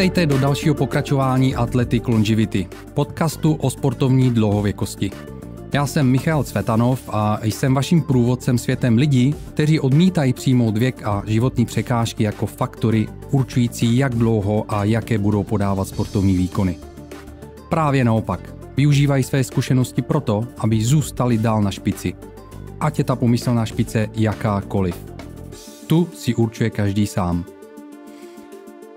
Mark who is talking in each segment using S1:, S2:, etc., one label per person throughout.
S1: Vítejte do dalšího pokračování Athletic Longevity, podcastu o sportovní dlouhověkosti. Já jsem Michal Cvetanov a jsem vaším průvodcem světem lidí, kteří odmítají přijmout věk a životní překážky jako faktory určující, jak dlouho a jaké budou podávat sportovní výkony. Právě naopak, využívají své zkušenosti proto, aby zůstali dál na špici. Ať je ta pomyslná špice jakákoliv. Tu si určuje každý sám –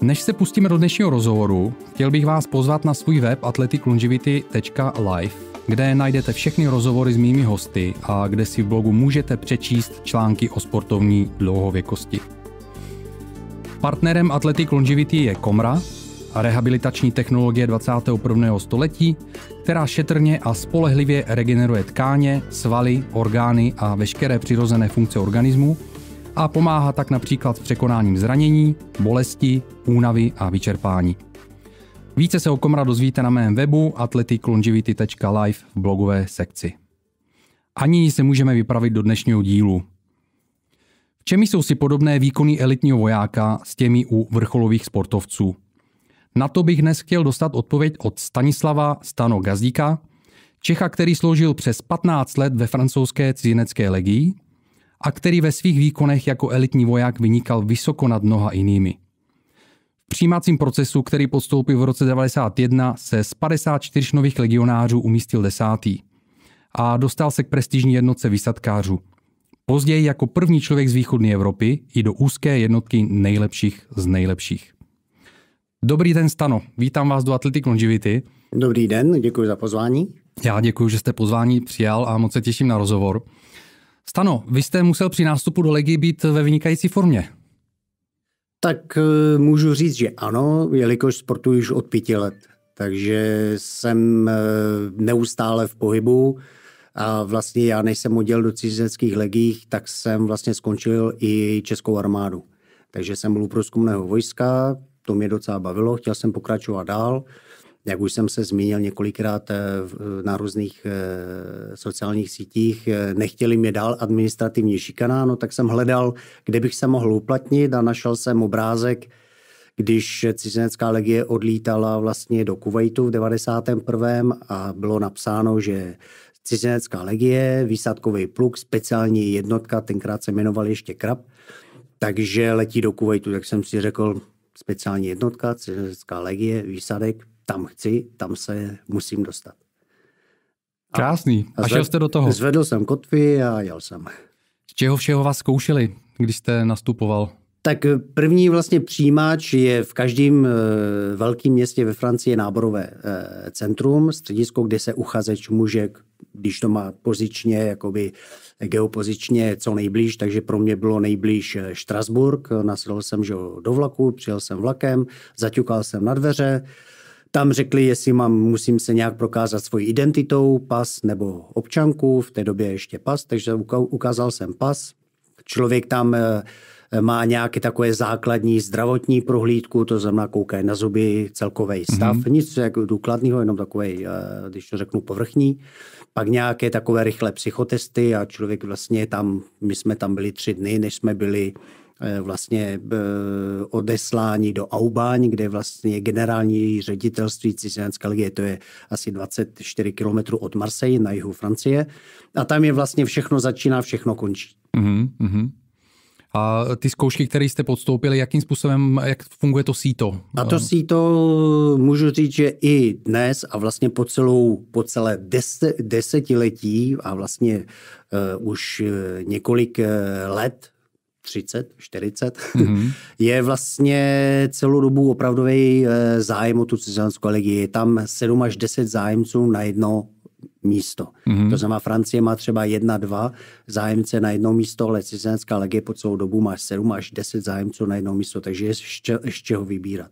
S1: než se pustíme do dnešního rozhovoru, chtěl bych vás pozvat na svůj web athleticlongivity.live, kde najdete všechny rozhovory s mými hosty a kde si v blogu můžete přečíst články o sportovní dlouhověkosti. Partnerem Athletic Longevity je Komra, rehabilitační technologie 21. století, která šetrně a spolehlivě regeneruje tkáně, svaly, orgány a veškeré přirozené funkce organismu – a pomáhá tak například s překonáním zranění, bolesti, únavy a vyčerpání. Více se o Komra dozvíte na mém webu athleticlongivity.live v blogové sekci. nyní se můžeme vypravit do dnešního dílu. V čem jsou si podobné výkony elitního vojáka s těmi u vrcholových sportovců? Na to bych dnes chtěl dostat odpověď od Stanislava Stano Gazdíka, Čecha, který sloužil přes 15 let ve francouzské cizinecké legii a který ve svých výkonech jako elitní voják vynikal vysoko nad mnoha jinými. V přijímacím procesu, který podstoupil v roce 1991, se z 54 nových legionářů umístil desátý a dostal se k prestižní jednotce vysadkářů. Později jako první člověk z východní Evropy i do úzké jednotky nejlepších z nejlepších. Dobrý den, Stano. Vítám vás do Athletic Longevity. Dobrý den, děkuji za pozvání. Já děkuji, že jste pozvání přijal a moc se těším na rozhovor. Stano, vy jste musel při nástupu do Legy být ve vynikající formě.
S2: Tak eh, můžu říct, že ano, jelikož sportuji už od pěti let. Takže jsem eh, neustále v pohybu a vlastně já, než jsem odjel do cizeckých legích, tak jsem vlastně skončil i českou armádu. Takže jsem byl u průzkumného vojska, to mě docela bavilo, chtěl jsem pokračovat dál. Jak už jsem se zmínil několikrát eh, na různých eh, sociálních sítích, eh, nechtěli mě dál administrativní šikana, no tak jsem hledal, kde bych se mohl uplatnit a našel jsem obrázek, když cizinecká legie odlítala vlastně do Kuwaitu v 91. a bylo napsáno, že cizinecká legie, výsadkový pluk, speciální jednotka, tenkrát se jmenoval ještě Krab, takže letí do Kuwaitu, tak jsem si řekl, speciální jednotka, cizinecká legie, výsadek, tam chci, tam se musím dostat. A, Krásný.
S1: A, a šel jste do toho. Zvedl
S2: jsem kotvy a jel jsem. Z čeho
S1: všeho vás zkoušeli, když jste nastupoval?
S2: Tak první vlastně přijímač je v každém eh, velkém městě ve Francii náborové eh, centrum, středisko, kde se uchazeč může, když to má pozičně, jakoby geopozičně co nejblíž, takže pro mě bylo nejblíž eh, Štrasburg, nasedl jsem že do vlaku, přijel jsem vlakem, zaťukal jsem na dveře, tam řekli, jestli mám, musím se nějak prokázat svoji identitou, pas nebo občanku, v té době ještě pas, takže ukázal jsem pas. Člověk tam eh, má nějaké takové základní zdravotní prohlídku, to znamená kouká na zuby, celkový mhm. stav, mm-hmm. nic jako důkladného, jenom takový, eh, když to řeknu, povrchní. Pak nějaké takové rychlé psychotesty a člověk vlastně tam, my jsme tam byli tři dny, než jsme byli Eh, vlastně eh, odeslání do Aubáň, kde vlastně generální ředitelství cizinské legie, to je asi 24 kilometrů od Marseille na jihu Francie. A tam je vlastně všechno začíná, všechno končí.
S1: Mm-hmm. A ty zkoušky, které jste podstoupili, jakým způsobem, jak funguje to síto? A to eh. síto
S2: můžu říct, že i dnes a vlastně po, celou, po celé des, desetiletí a vlastně uh, už několik let 30, 40, mm-hmm. je vlastně celou dobu opravdový eh, zájem o tu cizinskou legii. Je tam 7 až 10 zájemců na jedno místo. Mm-hmm. To znamená, Francie má třeba jedna, dva zájemce na jedno místo, ale cizenská legie po celou dobu má 7 až 10 zájemců na jedno místo, takže je z čeho vybírat.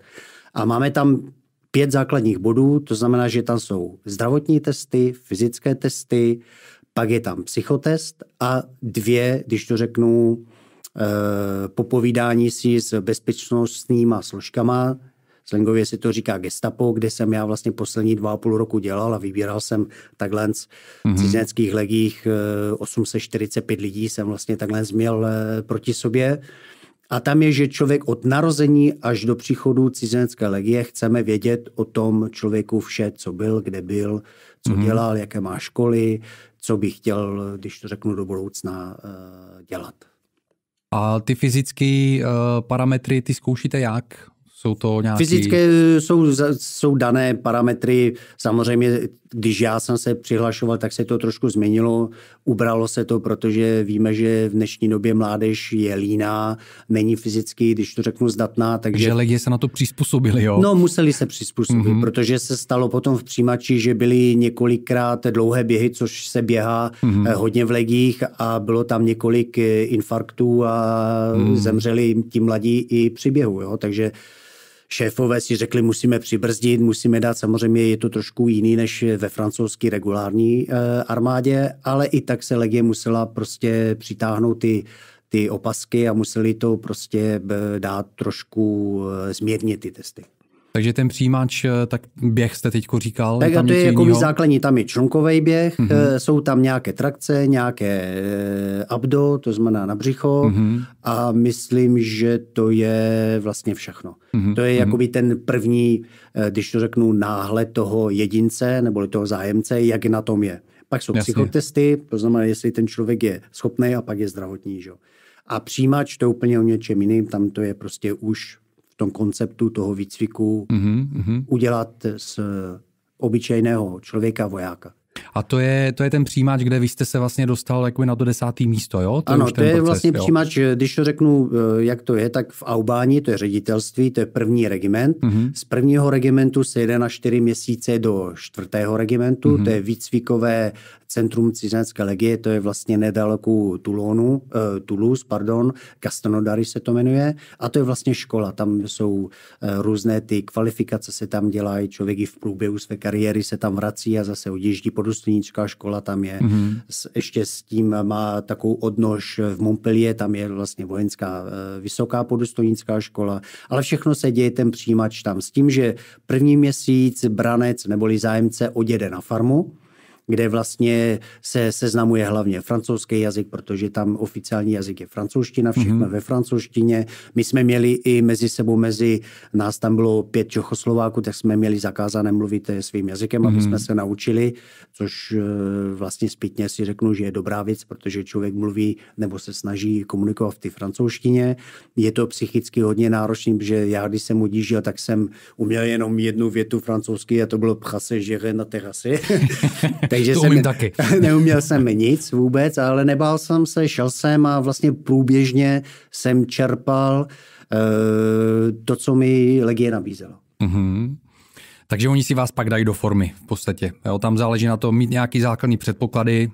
S2: A máme tam pět základních bodů, to znamená, že tam jsou zdravotní testy, fyzické testy, pak je tam psychotest a dvě, když to řeknu, Eh, po povídání si s bezpečnostníma složkama, slengově se to říká gestapo, kde jsem já vlastně poslední dva a půl roku dělal a vybíral jsem takhle z mm cizineckých legích 845 eh, lidí jsem vlastně takhle měl eh, proti sobě. A tam je, že člověk od narození až do příchodu cizinecké legie chceme vědět o tom člověku vše, co byl, kde byl, co mhm. dělal, jaké má školy, co by chtěl, když to řeknu do budoucna, dělat.
S1: A ty fyzické uh, parametry, ty zkoušíte jak? Jsou to nějaký... Fyzické
S2: jsou, jsou dané parametry. Samozřejmě, když já jsem se přihlašoval, tak se to trošku změnilo. Ubralo se to, protože víme, že v dnešní době mládež je líná, není fyzicky, když to řeknu, zdatná. Takže že lidi se na to přizpůsobili, jo? No, museli se přizpůsobit, mm-hmm. protože se stalo potom v přijímači, že byly několikrát dlouhé běhy, což se běhá mm-hmm. hodně v legích a bylo tam několik eh, infarktů a mm-hmm. zemřeli tím mladí i při běhu, jo? Takže šéfové si řekli, musíme přibrzdit, musíme dát, samozřejmě je to trošku jiný než ve francouzské regulární eh, armádě, ale i tak se legie musela prostě přitáhnout ty ty opasky a museli to prostě eh, dát trošku eh, zmírnit ty testy. Takže ten přijímač, eh, tak běh jste
S1: teď říkal. Tak je tam to je jako
S2: základní, tam je člunkový běh, mm-hmm. jsou tam nějaké trakce, nějaké eh, abdo, to znamená na břicho mm-hmm. a myslím, že to je vlastně všechno. Mm-hmm. To je mhm. jakoby ten první, když to řeknu, náhled toho jedince nebo toho zájemce, jak na tom je. Pak jsou Jasně. psychotesty, to znamená, jestli ten člověk je schopný a pak je zdravotní. Že? A přijímač to je úplně o něčem jiným, tam to je prostě už tom konceptu toho výcviku mm-hmm. udělat z obyčejného člověka vojáka.
S1: A to je, to je ten přijímač, kde vy jste se vlastně dostal jako na to desátý místo, jo? To ano, je to je proces, vlastně jo? přijímač,
S2: eh, když to řeknu, eh, jak to je, tak v Aubáni, to je ředitelství, to je první regiment. Mm-hmm. Z prvního regimentu se jede na čtyři měsíce do čtvrtého regimentu, mm-hmm. to je výcvikové centrum cizinecké legie, to je vlastně nedaleko Toulonu, eh, Toulouse, pardon, Castanodary se to jmenuje, a to je vlastně škola, tam jsou eh, různé ty kvalifikace se tam dělají, člověk i v průběhu své kariéry se tam vrací a zase odjíždí po podružnická škola tam je. Mm-hmm. Ještě s tím má takovou odnož v Montpellier, tam je vlastně vojenská eh, vysoká podružnická škola, ale všechno se děje ten přijímač tam s tím, že první měsíc branec neboli zájemce odjede na farmu, kde vlastně se seznamuje hlavně francouzský jazyk, protože tam oficiální jazyk je francouzština, všechno mm-hmm. ve francouzštině. My jsme měli i mezi sebou, mezi nás tam bylo pět Čechoslováků, tak jsme měli zakázané mluvit svým jazykem, mm-hmm. aby jsme mhm. se naučili, což eh, vlastně zpětně si řeknu, že je dobrá věc, protože člověk mluví nebo se snaží komunikovat v té francouzštině. Je to psychicky hodně náročný, protože já, když jsem udížil, tak jsem uměl jenom jednu větu francouzsky a to bylo pchase, že na terase. Takže to jsem, umím taky. neuměl jsem nic vůbec, ale nebál jsem se, šel jsem a vlastně průběžně jsem čerpal uh, to, co mi Legie nabízelo.
S1: Mm-hmm. Takže oni si vás pak dají do formy v podstatě. Jo, tam záleží na to mít nějaký základní
S2: předpoklady,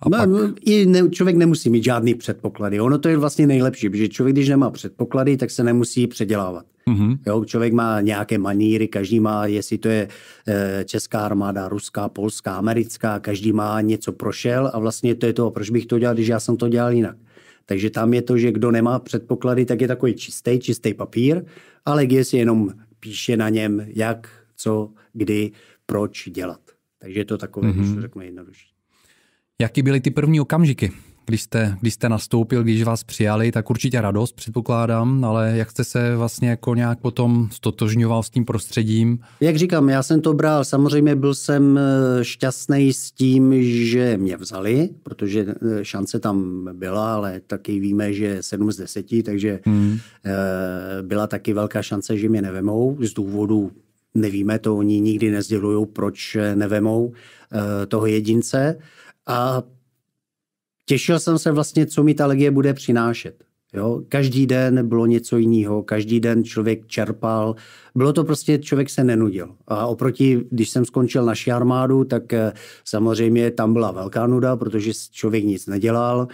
S2: a no, pak... No, i ne, člověk nemusí mít žádný předpoklady. Ono to je vlastně nejlepší, protože člověk, když nemá předpoklady, tak se nemusí předělávat. Mm-hmm. Jo, člověk má nějaké maníry, každý má, jestli to je e, česká armáda, ruská, polská, americká, každý má něco prošel a vlastně to je to, proč bych to dělal, když já jsem to dělal jinak. Takže tam je to, že kdo nemá předpoklady, tak je takový čistý, čistý papír, ale si jenom píše na něm, jak, co, kdy, proč dělat. Takže je to takové, mm-hmm. když mhm. to řeknu jednodušší.
S1: Jaký byly ty první okamžiky, když jste, když jste nastoupil, když vás přijali, tak určitě radost předpokládám, ale jak jste se vlastně jako nějak potom stotožňoval s tím
S2: prostředím? Jak říkám, já jsem to bral, samozřejmě byl jsem eh, šťastný s tím, že mě vzali, protože eh, šance tam byla, ale taky víme, že 7 z 10, takže hmm. Eh, byla taky velká šance, že mě nevemou z důvodu Nevíme to, oni nikdy nezdělují, proč nevemou toho jedince. A těšil jsem se vlastně, co mi ta legie bude přinášet. Jo? Každý den bylo něco jiného, každý den člověk čerpal. Bylo to prostě, člověk se nenudil. A oproti, když jsem skončil naši armádu, tak eh, samozřejmě tam byla velká nuda, protože člověk nic nedělal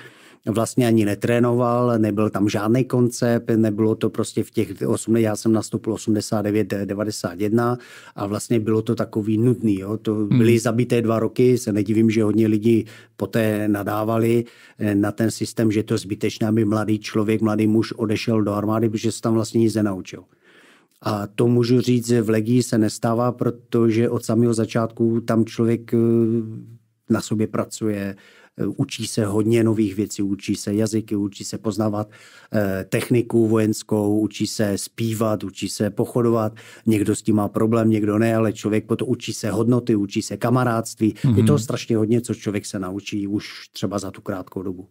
S2: vlastně ani netrénoval, nebyl tam žádný koncept, nebylo to prostě v těch, 8, já jsem nastoupil 89, 91 a vlastně bylo to takový nudný, jo. to hmm. byly hmm. zabité dva roky, se nedivím, že hodně lidí poté nadávali eh, na ten systém, že to zbytečné, aby mladý člověk, mladý muž odešel do armády, protože se tam vlastně nic nenaučil. A to můžu říct, že v legii se nestává, protože od samého začátku tam člověk eh, na sobě pracuje, Eh, učí se hodně nových věcí, učí se jazyky, učí se poznávat eh, techniku vojenskou, učí se zpívat, učí se pochodovat. Někdo s tím má problém, někdo ne, ale člověk potom učí se hodnoty, učí se kamarádství. Mm-hmm. Je to mhm. strašně hodně, co člověk se naučí už třeba za tu krátkou dobu.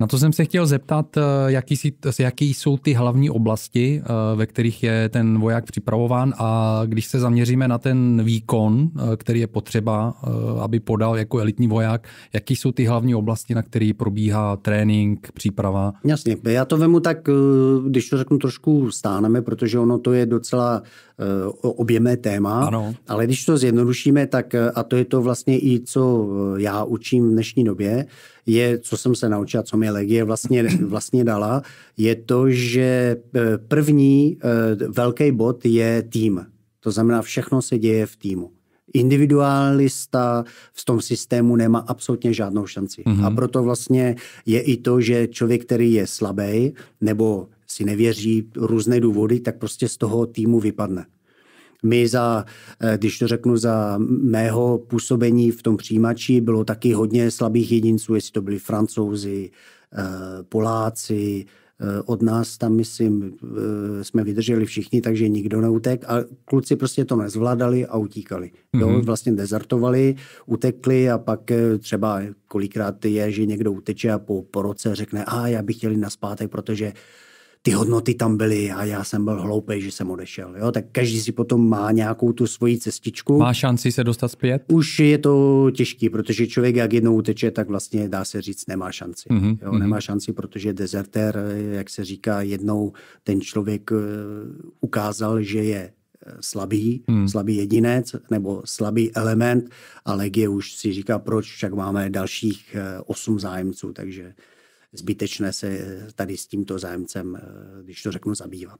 S1: Na to jsem se chtěl zeptat, eh, jaký, si, jaký jsou ty hlavní oblasti, eh, ve kterých je ten voják připravován a když se zaměříme na ten výkon, eh, který je potřeba, aby podal jako elitní voják, jaký jsou ty hlavní oblasti, na který probíhá trénink, příprava?
S2: Jasně, já to vemu tak, když to řeknu trošku stáneme, protože ono to je docela objemné téma, ano. ale když to zjednodušíme, tak a to je to vlastně i, co já učím v dnešní době, je, co jsem se naučil, co mi Legie vlastně, vlastně dala, je to, že eh, první eh, velký bod je tým. To znamená, všechno se děje v týmu. Individualista v tom systému nemá absolutně žádnou šanci. Mm-hmm. A proto vlastně je i to, že člověk, který je slabý nebo si nevěří různé důvody, tak prostě z toho týmu vypadne. My za, eh, když to řeknu, za mého působení v tom přijímači bylo taky hodně slabých jedinců, jestli to byli francouzi, eh, Poláci, eh, od nás tam, myslím, jsme vydrželi všichni, takže nikdo neutek a kluci prostě to nezvládali a utíkali. Mm-hmm. Jo, mhm. vlastně dezertovali, utekli a pak třeba kolikrát je, že někdo uteče a po, po roce řekne, a já bych chtěl jít naspátek, protože uh, ty hodnoty tam byly a já jsem byl hloupý, že jsem odešel. Jo? Tak každý si potom má nějakou tu svoji cestičku. Má šanci se dostat zpět? Už je to těžký, protože člověk, jak jednou uteče, tak vlastně dá se říct, nemá šanci. Mm-hmm. Jo? Nemá mhm. šanci, protože dezertér, jak se říká, jednou ten člověk eh, ukázal, že je eh, slabý, hmm. slabý jedinec nebo slabý element a Legie už si říká, proč však máme dalších eh, osm zájemců, takže zbytečné se eh, tady s tímto zájemcem, eh, když to řeknu, zabývat.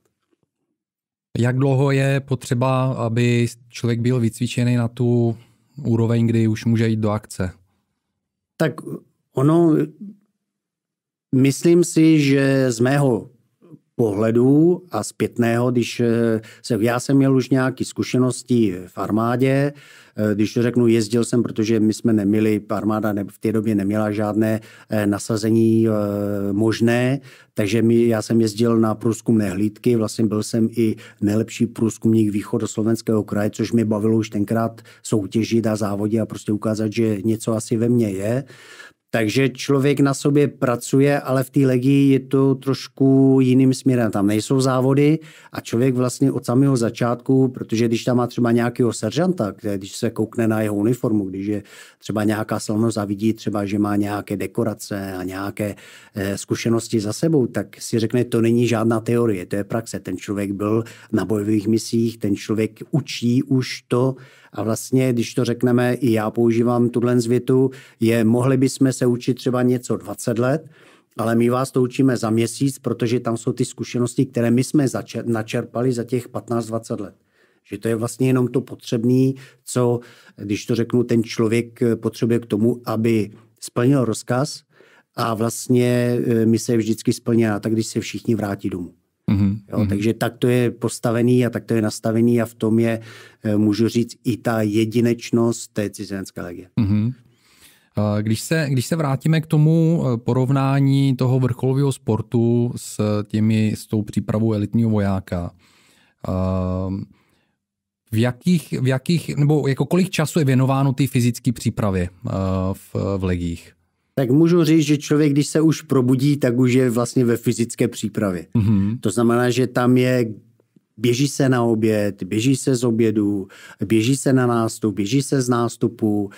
S1: Jak dlouho je potřeba, aby člověk byl vycvičený na tu úroveň, kdy už může jít do akce?
S2: Tak ono, myslím si, že z mého pohledu a zpětného, když eh, se, já jsem měl už nějaké zkušenosti v armádě, Eh, když to řeknu, jezdil jsem, protože my jsme neměli, armáda v té době neměla žádné eh, nasazení eh, možné, takže my, já jsem jezdil na průzkumné hlídky, vlastně byl jsem i nejlepší průzkumník slovenského kraje, což mě bavilo už tenkrát soutěžit a závodit a prostě ukázat, že něco asi ve mně je. Takže člověk na sobě pracuje, ale v té legii je to trošku jiným směrem. Tam nejsou závody a člověk vlastně od samého začátku, protože když tam má třeba nějakého seržanta, když se koukne na jeho uniformu, když je třeba nějaká slavnost a vidí třeba, že má nějaké dekorace a nějaké eh, zkušenosti za sebou, tak si řekne, to není žádná teorie, to je praxe. Ten člověk byl na bojových misích, ten člověk učí už to, a vlastně, když to řekneme, i já používám tuhle zvětu, je mohli bychom se učit třeba něco 20 let, ale my vás to učíme za měsíc, protože tam jsou ty zkušenosti, které my jsme začer, načerpali za těch 15-20 let. Že to je vlastně jenom to potřebné, co, když to řeknu, ten člověk eh, potřebuje k tomu, aby splnil rozkaz a vlastně eh, mi se vždycky splněná, tak když se všichni vrátí domů. Mm-hmm. Jo, takže tak to je postavený a tak to je nastavený a v tom je, eh, můžu říct, i ta jedinečnost té cizinecké legie.
S1: Mm-hmm. Když se, když se vrátíme k tomu eh, porovnání toho vrcholového sportu s, těmi, s tou přípravou elitního vojáka, ehm, v jakých, v jakých, nebo jako kolik času je věnováno té fyzické přípravě eh, v,
S2: v legích? tak můžu říct, že člověk, když se už probudí, tak už je vlastně ve fyzické přípravě. Mm-hmm. To znamená, že tam je běží se na oběd, běží se z obědu, běží se na nástup, běží se z nástupu.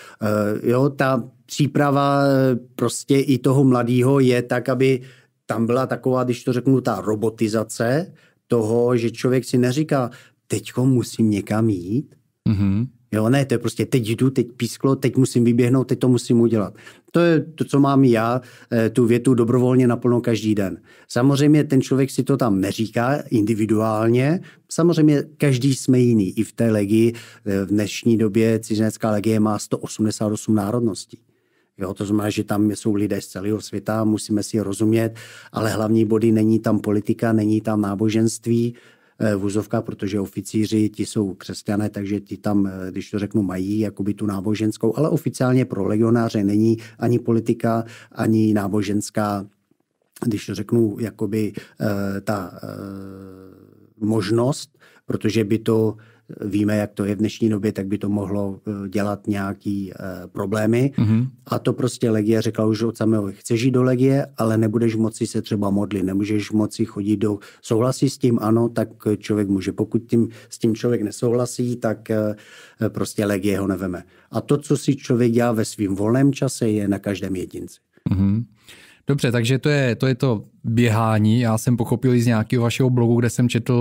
S2: Eh, jo, ta příprava eh, prostě i toho mladého je tak, aby tam byla taková, když to řeknu, ta robotizace toho, že člověk si neříká, teďko musím někam jít, mm-hmm. Jo, ne, to je prostě teď jdu, teď písklo, teď musím vyběhnout, teď to musím udělat. To je to, co mám já, eh, tu větu dobrovolně naplno každý den. Samozřejmě ten člověk si to tam neříká individuálně, samozřejmě každý jsme jiný. I v té legii eh, v dnešní době cizinecká legie má 188 národností. Jo, to znamená, že tam jsou lidé z celého světa, musíme si rozumět, ale hlavní body není tam politika, není tam náboženství, Eh, vůzovka, protože oficíři, ti jsou křesťané, takže ti tam, eh, když to řeknu, mají jakoby tu náboženskou, ale oficiálně pro legionáře není ani politika, ani náboženská, když to řeknu, jakoby eh, ta možnost, protože by to víme, jak to je v dnešní době, tak by to mohlo eh, dělat nějaký eh, problémy. Mm-hmm. A to prostě Legie řekla už od samého, chceš jít do Legie, ale nebudeš moci se třeba modlit, nemůžeš moci chodit do... Souhlasí s tím? Ano, tak člověk může. Pokud tím, s tím člověk nesouhlasí, tak eh, prostě Legie ho neveme. A to, co si člověk dělá ve svým volném čase, je na každém jedinci. Mm-hmm.
S1: Dobře, takže to je to, je to běhání. Já jsem pochopil z nějakého vašeho blogu, kde jsem četl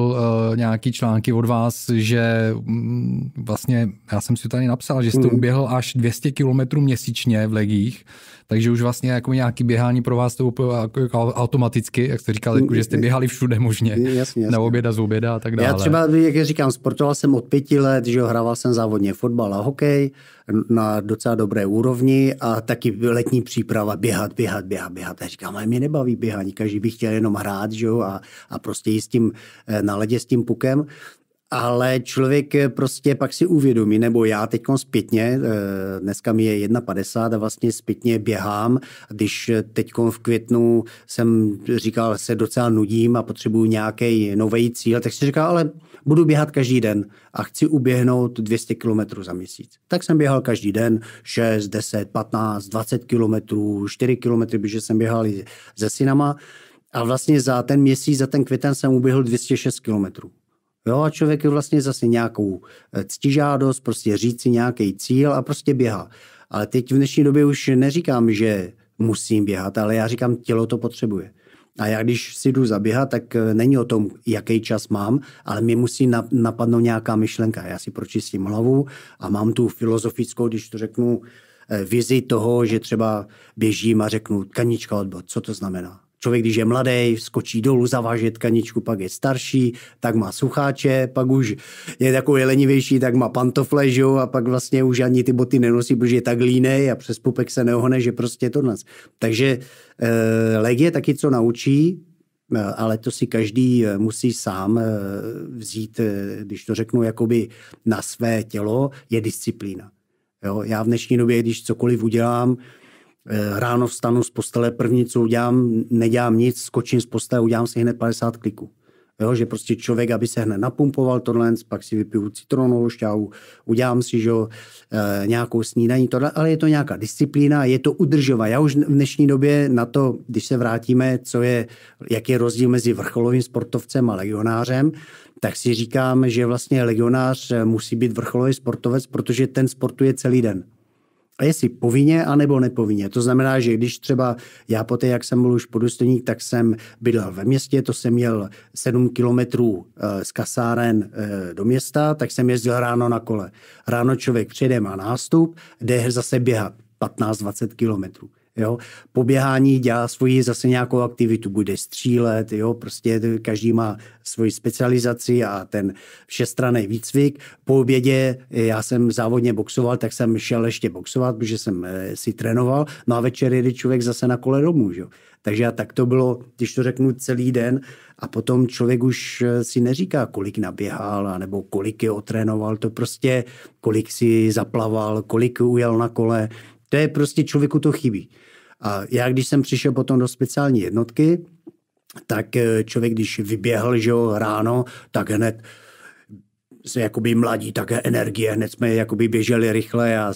S1: uh, nějaký články od vás, že um, vlastně, já jsem si tady napsal, že jste mm. uběhl až 200 km měsíčně v legích, takže už vlastně jako nějaký běhání pro vás to úplně jako, jako automaticky, jak jste říkal, jako, že jste mm, mm, běhali všude možně, jasně, jasně. na oběda, z oběda a tak dále. Já třeba,
S2: jak říkám, sportoval jsem od pěti let, že hrával jsem závodně fotbal a hokej na docela dobré úrovni a taky letní příprava běhat, běhat, běhat, běhat. Já říkám, ale mě nebaví běhání, že bych chtěl jenom hrát, že jo, a, a prostě jít s tím eh, na ledě s tím pukem ale člověk eh, prostě pak si uvědomí, nebo já teď zpětně, eh, dneska mi je 1,50 a vlastně zpětně běhám, když eh, teď v květnu jsem říkal, se docela nudím a potřebuju nějaký nový cíl, tak si říkal, ale budu běhat každý den a chci uběhnout 200 km za měsíc. Tak jsem běhal každý den 6, 10, 15, 20 km, 4 km, protože jsem běhal se synama. A vlastně za ten měsíc, za ten květen jsem uběhl 206 kilometrů. Jo, a člověk je vlastně zase nějakou eh, ctižádost, prostě říct si nějaký cíl a prostě běhá. Ale teď v dnešní době už neříkám, že musím běhat, ale já říkám, tělo to potřebuje. A já když si jdu zaběhat, tak eh, není o tom, jaký čas mám, ale mi musí napadnout nějaká myšlenka. Já si pročistím hlavu a mám tu filozofickou, když to řeknu, eh, vizi toho, že třeba běžím a řeknu kanička odbod, co to znamená. Člověk, když je mladý, skočí dolů, zaváže tkaničku, pak je starší, tak má sucháče, pak už je takový lenivější, tak má pantofle, že a pak vlastně už ani ty boty nenosí, protože je tak línej a přes pupek se neohne, že prostě je to nás. Takže eh, leg je taky co naučí, eh, ale to si každý eh, musí sám vzít, když to řeknu, jakoby na své tělo, je disciplína. Jo, já v dnešní době, když cokoliv udělám, Eh, ráno vstanu z postele, první, co udělám, nedělám nic, skočím z postele, udělám si hned 50 kliků. Jo, že prostě člověk, aby se hned napumpoval tohle, pak si vypiju citronovou šťávu, udělám si že, e, nějakou snídaní, tohle, ale je to nějaká disciplína, je to udržová. Já už v dnešní době na to, když se vrátíme, co je, jak je rozdíl mezi vrcholovým sportovcem a legionářem, tak si říkám, že vlastně legionář musí být vrcholový sportovec, protože ten sportuje celý den. A jestli povinně, anebo nepovinně. To znamená, že když třeba já poté, jak jsem byl už podůstojník, tak jsem bydlel ve městě, to jsem měl 7 kilometrů eh, z kasáren eh, do města, tak jsem jezdil ráno na kole. Ráno člověk přijde má nástup, jde zase běhat 15-20 kilometrů. Jo? Po běhání dělá svoji zase nějakou aktivitu, bude střílet, jo? prostě každý má svoji specializaci a ten všestranný výcvik. Po obědě eh, já jsem závodně boxoval, tak jsem šel ještě boxovat, protože jsem eh, si trénoval. No a večer jede člověk zase na kole domů. Jo? Takže a tak to bylo, když to řeknu, celý den a potom člověk už eh, si neříká, kolik naběhal, nebo kolik je otrénoval, to prostě, kolik si zaplaval, kolik ujel na kole, to je prostě člověku to chybí. A já, když jsem přišel potom do speciální jednotky, tak eh, člověk, když vyběhl že jo, ráno, tak hned se jakoby mladí, také energie, hned jsme jakoby běželi rychle a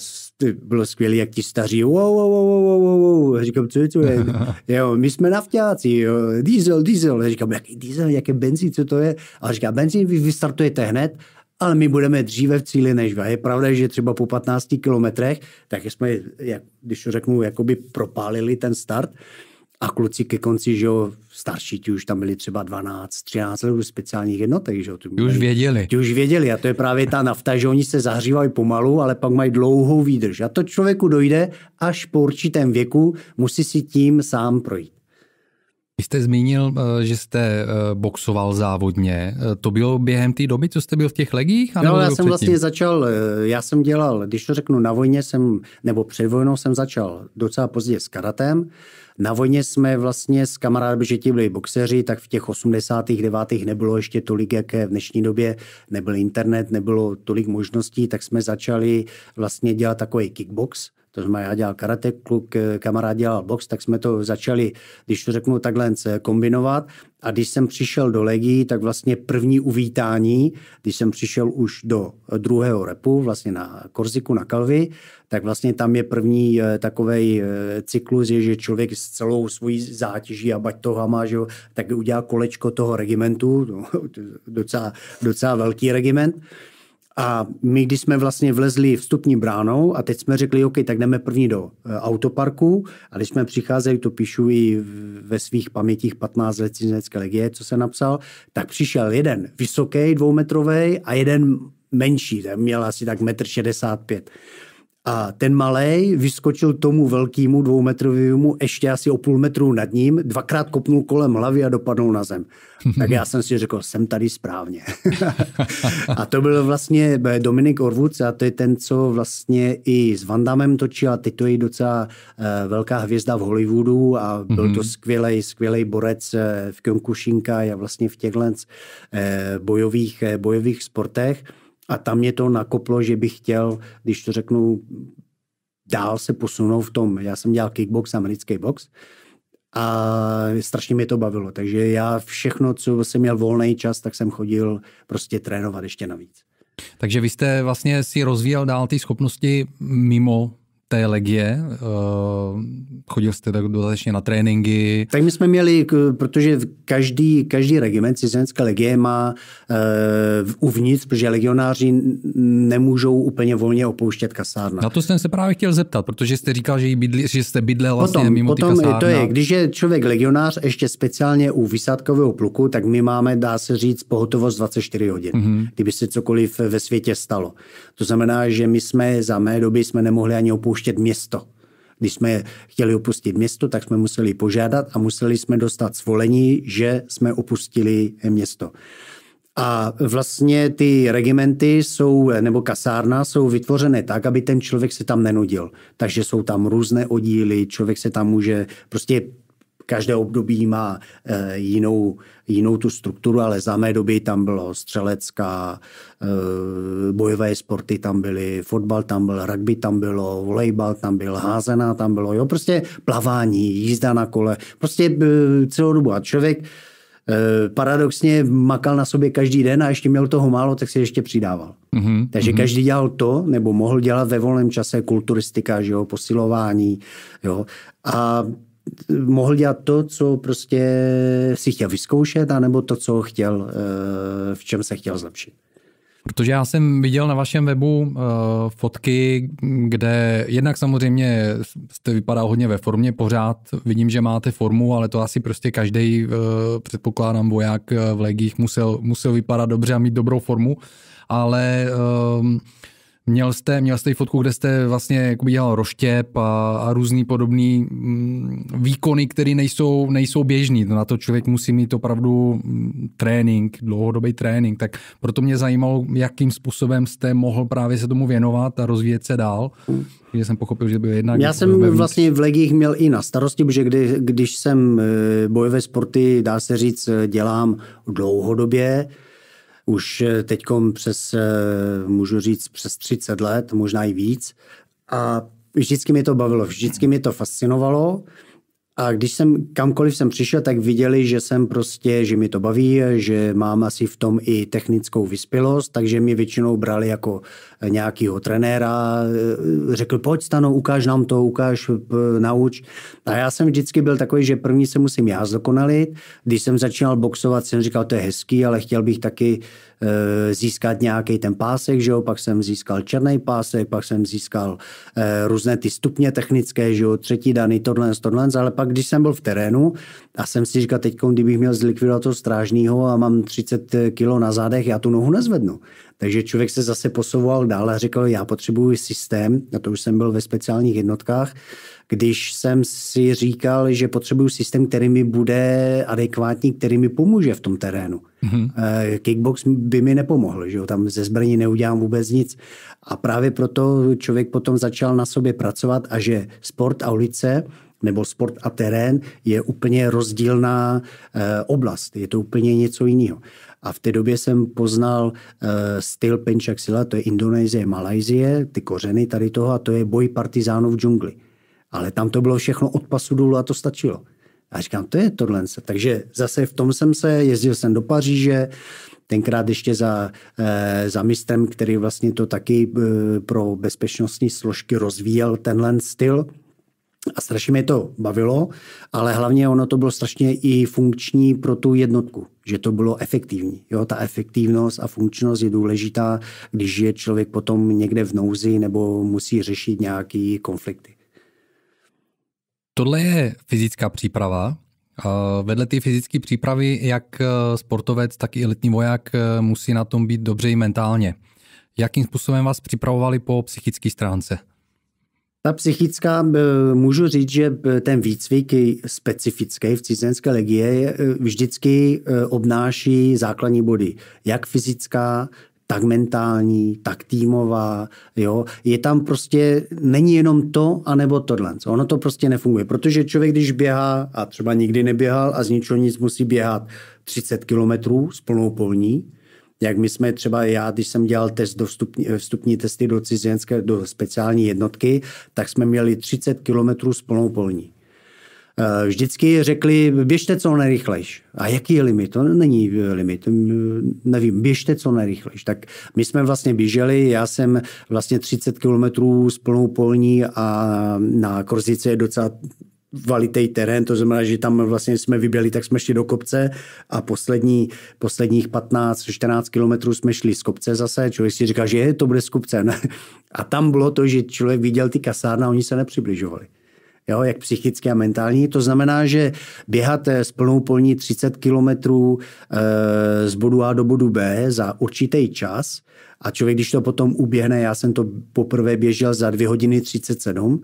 S2: bylo skvělé, jak ti staří, wow, wow, wow, wow, wow, wow. říkám, co je, co je, jo, my jsme naftáci, jo, diesel, diesel, a říkám, jaký diesel, jaké benzín, co to je, a říká, benzín vy vystartujete hned, ale my budeme dříve v cíli než vy. Je pravda, že třeba po 15 kilometrech, tak jsme, jak, když to řeknu, jakoby propálili ten start a kluci ke konci, že jo, starší, ti už tam byli třeba 12, 13 let speciálních jednotek, že jo. Ty už věděli. Ti už věděli a to je právě ta nafta, že oni se zahřívají pomalu, ale pak mají dlouhou výdrž. A to člověku dojde až po určitém věku, musí si tím sám projít.
S1: Vy jste zmínil, eh, že jste eh, boxoval závodně. Eh, to bylo během té doby, co jste byl v těch legích? No, já jsem předtím? vlastně
S2: začal, já jsem dělal, když to řeknu, na vojně jsem, nebo před vojnou jsem začal docela pozdě s karatem. Na vojně jsme vlastně s kamarády, že ti byli boxeři, tak v těch 9. nebylo ještě tolik, jaké v dnešní době, nebyl internet, nebylo tolik možností, tak jsme začali vlastně dělat takový kickbox, to znamená, já dělal karate, kluk, eh, kamarád dělal box, tak jsme to začali, když to řeknu takhle, eh, kombinovat. A když jsem přišel do Legii, tak vlastně první uvítání, když jsem přišel už do eh, druhého repu, vlastně na Korziku, na Kalvi, tak vlastně tam je první takový cyklus, je, že člověk s celou svojí zátěží a má, že jo, tak udělá kolečko toho regimentu, docela, docela velký regiment. A my, když jsme vlastně vlezli vstupní bránou a teď jsme řekli, OK, tak jdeme první do e, autoparku a když jsme přicházeli, to píšu i ve svých pamětích 15 let cizinecké legie, co se napsal, tak přišel jeden vysoký, dvoumetrový a jeden menší, ten měl asi tak 1,65 m. A ten malý vyskočil tomu velkému dvoumetrovému ještě asi o půl metru nad ním, dvakrát kopnul kolem hlavy a dopadl na zem. Tak já jsem si řekl, jsem tady správně. a to byl vlastně eh, Dominik Orvuc a to je ten, co vlastně i s Vandamem točil a teď to je docela eh, velká hvězda v Hollywoodu a byl to skvělý, mhm. skvělý borec eh, v Kionkušinka a vlastně v těchto bojových, bojových sportech. A tam mě to nakoplo, že bych chtěl, když to řeknu, dál se posunout v tom. Já jsem dělal kickbox, americký box a strašně mě to bavilo. Takže já všechno, co jsem měl volný čas, tak jsem chodil prostě trénovat ještě navíc.
S1: Takže vy jste vlastně si rozvíjel dál ty schopnosti mimo té legie? Eh,
S2: chodil jste tak dodatečně na tréninky? Tak my jsme měli, protože každý, každý regiment cizinecké legie má uh, uvnitř, protože legionáři nemůžou úplně volně opouštět kasárna.
S1: Na to jsem se právě chtěl zeptat, protože jste říkal, že, bydli, že jste bydlel vlastně potom, mimo potom ty to je,
S2: když je člověk legionář, ještě speciálně u vysádkového pluku, tak my máme, dá se říct, pohotovost 24 hodin, mm-hmm. kdyby se cokoliv ve světě stalo. To znamená, že my jsme za mé doby jsme nemohli ani opouštět opouštět město. Když jsme chtěli opustit město, tak jsme museli požádat a museli jsme dostat svolení, že jsme opustili město. A vlastně ty regimenty jsou, nebo kasárna jsou vytvořené tak, aby ten člověk se tam nenudil. Takže jsou tam různé oddíly, člověk se tam může, prostě Každé období má eh, jinou, jinou tu strukturu, ale za mé doby tam bylo střelecká, eh, bojové sporty tam byly, fotbal tam byl, rugby tam bylo, volejbal tam byl, házená tam bylo, jo, prostě plavání, jízda na kole, prostě eh, celou dobu. A člověk paradoxně makal na sobě každý den a ještě měl toho málo, tak si ještě přidával. Mm-hmm. Takže mhm. každý dělal to, nebo mohl dělat ve volném čase kulturistika, že jo, posilování. Jo. A mohl dělat to, co prostě si chtěl vyzkoušet, anebo to, co chtěl, eh, v čem se chtěl zlepšit.
S1: Protože já jsem viděl na vašem webu uh, fotky, kde jednak samozřejmě jste vypadal hodně ve formě, pořád vidím, že máte formu, ale to asi prostě každý, uh, eh, předpokládám, voják v legích musel, musel vypadat dobře a mít dobrou formu, ale uh, Měl jste, měl jste i fotku, kde jste vlastně dělal roštěp a, a různý podobný mm, výkony, které nejsou, nejsou běžný. No, na to člověk musí mít opravdu mm, trénink, dlouhodobý trénink. Tak proto mě zajímalo, jakým způsobem jste mohl právě se tomu věnovat a rozvíjet se dál. Když jsem pochopil, že byl jednak. Já jsem vevnitř. vlastně
S2: v legích měl i na starosti, protože kdy, když jsem eh, bojové sporty, dá se říct, dělám dlouhodobě, už eh, teď přes, eh, můžu říct, přes 30 let, možná i víc. A vždycky mi to bavilo, vždycky mi to fascinovalo. A když jsem kamkoliv jsem přišel, tak viděli, že jsem prostě, že mi to baví, že mám asi v tom i technickou vyspělost, takže mě většinou brali jako nějakého trenéra, eh, řekl, pojď stanou, ukáž nám to, ukáž, nauč. A já jsem vždycky byl takový, že první se musím já zdokonalit. Když jsem začínal boxovat, jsem říkal, to je hezký, ale chtěl bych taky Eh, získat nějaký ten pásek, že jo, pak jsem získal černý pásek, pak jsem získal eh, různé ty stupně technické, že jo, třetí daný, tohle, tohle, ale pak když jsem byl v terénu a jsem si říkal, teď kdybych měl zlikvidovat toho strážního a mám 30 kilo na zádech, já tu nohu nezvednu. Takže člověk se zase posouval dál a říkal, já potřebuji systém, na to už jsem byl ve speciálních jednotkách, když jsem si říkal, že potřebuji systém, který mi bude adekvátní, který mi pomůže v tom terénu. Mm-hmm. Kickbox by mi nepomohl, že jo? tam ze zbraní neudělám vůbec nic. A právě proto člověk potom začal na sobě pracovat a že sport a ulice nebo sport a terén je úplně rozdílná eh, oblast. Je to úplně něco jiného. A v té době jsem poznal uh, styl sila, to je Indonésie, Malajzie, ty kořeny tady toho a to je boj partizánů v džungli. Ale tam to bylo všechno od pasu dolů a to stačilo. A říkám, to je tohle. Takže zase v tom jsem se, jezdil jsem do Paříže, tenkrát ještě za, eh, za mistrem, který vlastně to taky eh, pro bezpečnostní složky rozvíjel tenhle styl. A strašně mě to bavilo, ale hlavně ono to bylo strašně i funkční pro tu jednotku, že to bylo efektivní. Jo, ta efektivnost a funkčnost je důležitá, když je člověk potom někde v nouzi nebo musí řešit nějaké konflikty.
S1: Tohle je fyzická příprava. Vedle té fyzické přípravy, jak e, sportovec, tak i letní voják e, musí na tom být dobře i mentálně. Jakým způsobem vás připravovali po psychické stránce?
S2: Ta psychická, eh, můžu říct, že eh, ten výcvik specifický v cizenské legie eh, vždycky obnáší základní body, jak fyzická, tak mentální, tak týmová, jo. Je tam prostě, není jenom to, anebo tohle. Ono to prostě nefunguje, protože člověk, když běhá a třeba nikdy neběhal a z ničeho nic musí běhat 30 kilometrů s plnou polní, jak my jsme třeba, já když jsem dělal test do vstupní, eh, vstupní testy do cizinské, do speciální jednotky, tak jsme měli 30 kilometrů s plnou polní. Eh, vždycky řekli, běžte co nejrychlejš. A jaký je limit? To není eh, limit. Hm, nevím, běžte co nejrychlejš. Tak my jsme vlastně běželi, já jsem vlastně 30 kilometrů s plnou polní a na Korzice je docela valitej terén, to znamená, že tam vlastně jsme vyběli, tak jsme šli do kopce a poslední, posledních 15-14 kilometrů jsme šli z kopce zase, člověk si říká, že je, to bude z kopce. Ne? A tam bylo to, že člověk viděl ty kasárna, oni se nepřibližovali. Jo, jak psychicky a mentální. To znamená, že běhat eh, s plnou polní 30 kilometrů eh, z bodu A do bodu B za určitý čas a člověk, když to potom uběhne, já jsem to poprvé běžel za 2 hodiny 37,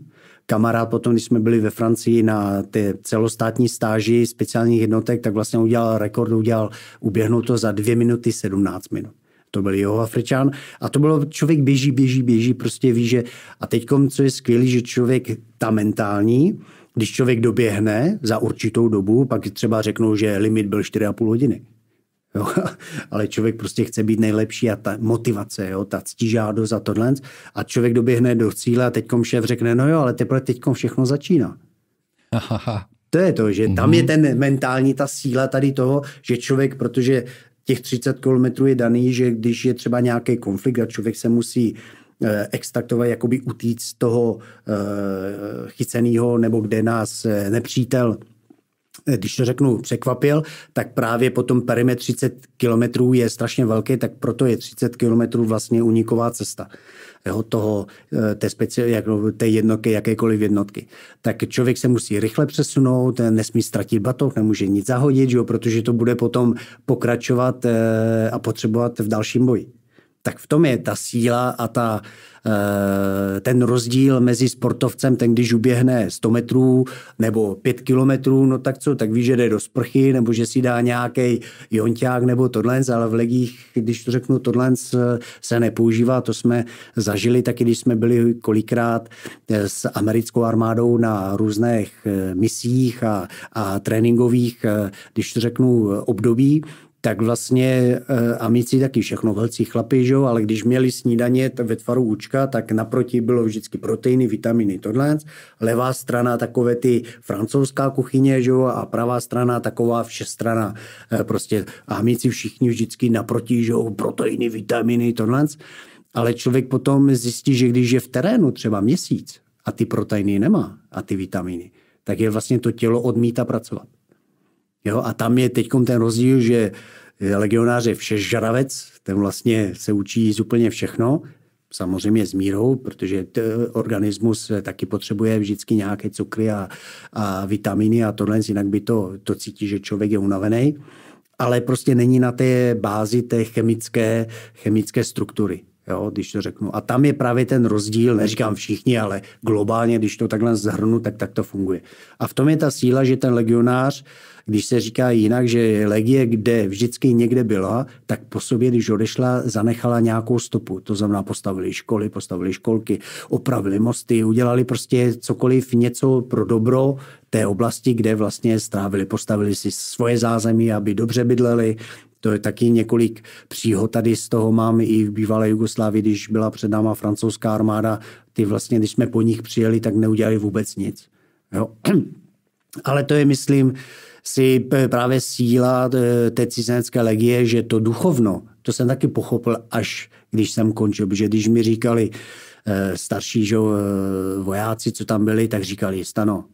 S2: kamarád potom, když jsme byli ve Francii na ty celostátní stáži speciálních jednotek, tak vlastně udělal rekord, udělal, uběhnul to za dvě minuty 17 minut. To byl jeho Afričan. A to bylo, člověk běží, běží, běží, prostě ví, že... A teď, co je skvělé, že člověk, ta mentální, když člověk doběhne za určitou dobu, pak třeba řeknou, že limit byl 4,5 hodiny. Jo? Ale člověk prostě chce být nejlepší a ta motivace, jo? ta ctižádost a tohle. A člověk doběhne do cíle a teďkom šéf řekne, no jo, ale teprve teďkom všechno začíná.
S1: Aha.
S2: To je to, že tam mhm. je ten mentální, ta síla tady toho, že člověk, protože těch 30 kilometrů je daný, že když je třeba nějaký konflikt a člověk se musí eh, extraktovat, jakoby utíct z toho eh, chyceného, nebo kde nás eh, nepřítel Eh, když to řeknu, překvapil, tak právě potom perimetr 30 kilometrů je strašně velký, tak proto je 30 kilometrů vlastně uniková cesta jo, toho, eh, té, speci, jako, té jednotky, jakékoliv jednotky. Tak člověk se musí rychle přesunout, eh, nesmí ztratit batoh, nemůže nic zahodit, jo, protože to bude potom pokračovat a potřebovat v dalším boji tak v tom je ta síla a ta, eh, ten rozdíl mezi sportovcem, ten když uběhne 100 metrů nebo 5 kilometrů, no tak co, tak ví, že jde do sprchy nebo že si dá nějaký jonťák nebo tohle, ale v legích, když to řeknu, tohle se nepoužívá, to jsme zažili taky, když jsme byli kolikrát eh, s americkou armádou na různých eh, misích a, a tréninkových, když to řeknu, období, tak vlastně e, eh, amici taky všechno velcí chlapi, že ale když měli snídaně ve tvaru účka, tak naproti bylo vždycky proteiny, vitaminy, tohle. Levá strana takové ty francouzská kuchyně, že a pravá strana taková všestrana. E, prostě amici všichni vždycky naproti, že proteiny, vitaminy, tohle. Ale člověk potom zjistí, že když je v terénu třeba měsíc a ty proteiny nemá a ty vitaminy, tak je vlastně to tělo odmítá pracovat. Jo, a tam je teď ten rozdíl, že legionář je všežravec, ten vlastně se učí z úplně všechno, samozřejmě s mírou, protože organismus taky potřebuje vždycky nějaké cukry a, a vitaminy a tohle, jinak by to, to cítí, že člověk je unavený, ale prostě není na té bázi té chemické, chemické struktury. Jo, když to řeknu. A tam je právě ten rozdíl, neříkám všichni, ale globálně, když to takhle zhrnu, tak tak to funguje. A v tom je ta síla, že ten legionář když se říká jinak, že legie, kde vždycky někde byla, tak po sobě, když odešla, zanechala nějakou stopu. To znamená, postavili školy, postavili školky, opravili mosty, udělali prostě cokoliv něco pro dobro té oblasti, kde vlastně strávili, postavili si svoje zázemí, aby dobře bydleli, to je taky několik příhod tady z toho mám i v bývalé Jugoslávii, když byla před náma francouzská armáda, ty vlastně, když jsme po nich přijeli, tak neudělali vůbec nic. Jo? Ale to je, myslím, si právě síla eh, té cizinecké legie, že to duchovno, to jsem taky pochopil, až když jsem končil, protože když mi říkali eh, starší že, eh, vojáci, co tam byli, tak říkali, stano,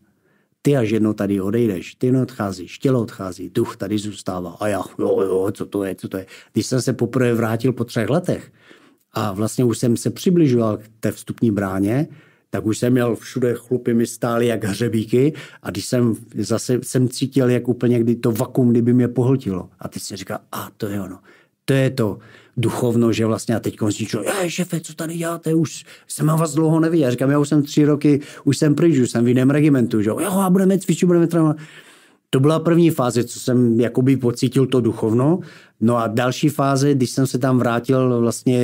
S2: ty až jedno tady odejdeš, ty neodcházíš, tělo odchází, duch tady zůstává. A já, jo, jo, co to je, co to je. Když jsem se poprvé vrátil po třech letech a vlastně už jsem se přibližoval k té vstupní bráně, tak už jsem měl všude chlupy mi stály jak hřebíky a když jsem zase jsem cítil, jak úplně kdy to vakuum, kdyby mě pohltilo. A teď jsem říkal, a to je ono. To je to duchovno, že vlastně a teď člověk, je šefe, co tady děláte, už jsem vás dlouho neviděl. Já říkám, já už jsem tři roky, už jsem pryč, už jsem v jiném regimentu, že jo, a budeme cvičit, budeme trénovat. To byla první fáze, co jsem jakoby pocítil to duchovno. No a další fáze, když jsem se tam vrátil vlastně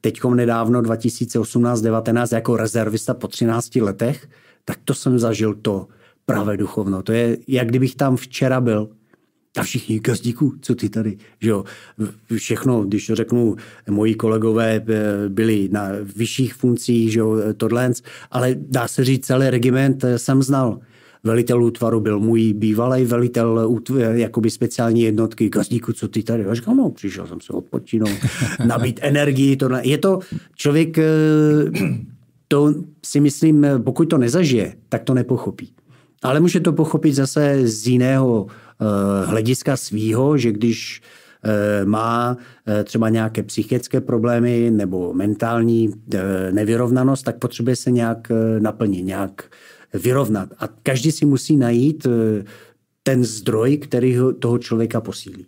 S2: teďkom nedávno 2018-19 jako rezervista po 13 letech, tak to jsem zažil to pravé duchovno. To je, jak kdybych tam včera byl. A všichni, gazdíku, co ty tady? Že jo, všechno, když řeknu, moji kolegové eh, byli na vyšších funkcích, že jo, eh, tohle, ale dá se říct, celý regiment eh, jsem znal velitel útvaru byl můj bývalý velitel jakoby speciální jednotky. Gazdíku, co ty tady? Já no, přišel jsem se odpočinout, nabít energii. To na... Je to člověk, eh, to si myslím, pokud to nezažije, tak to nepochopí. Ale může to pochopit zase z jiného eh, hlediska svýho, že když eh, má třeba nějaké psychické problémy nebo mentální nevyrovnanost, tak potřebuje se nějak naplnit, nějak vyrovnat. A každý si musí najít eh, ten zdroj, který toho člověka posílí.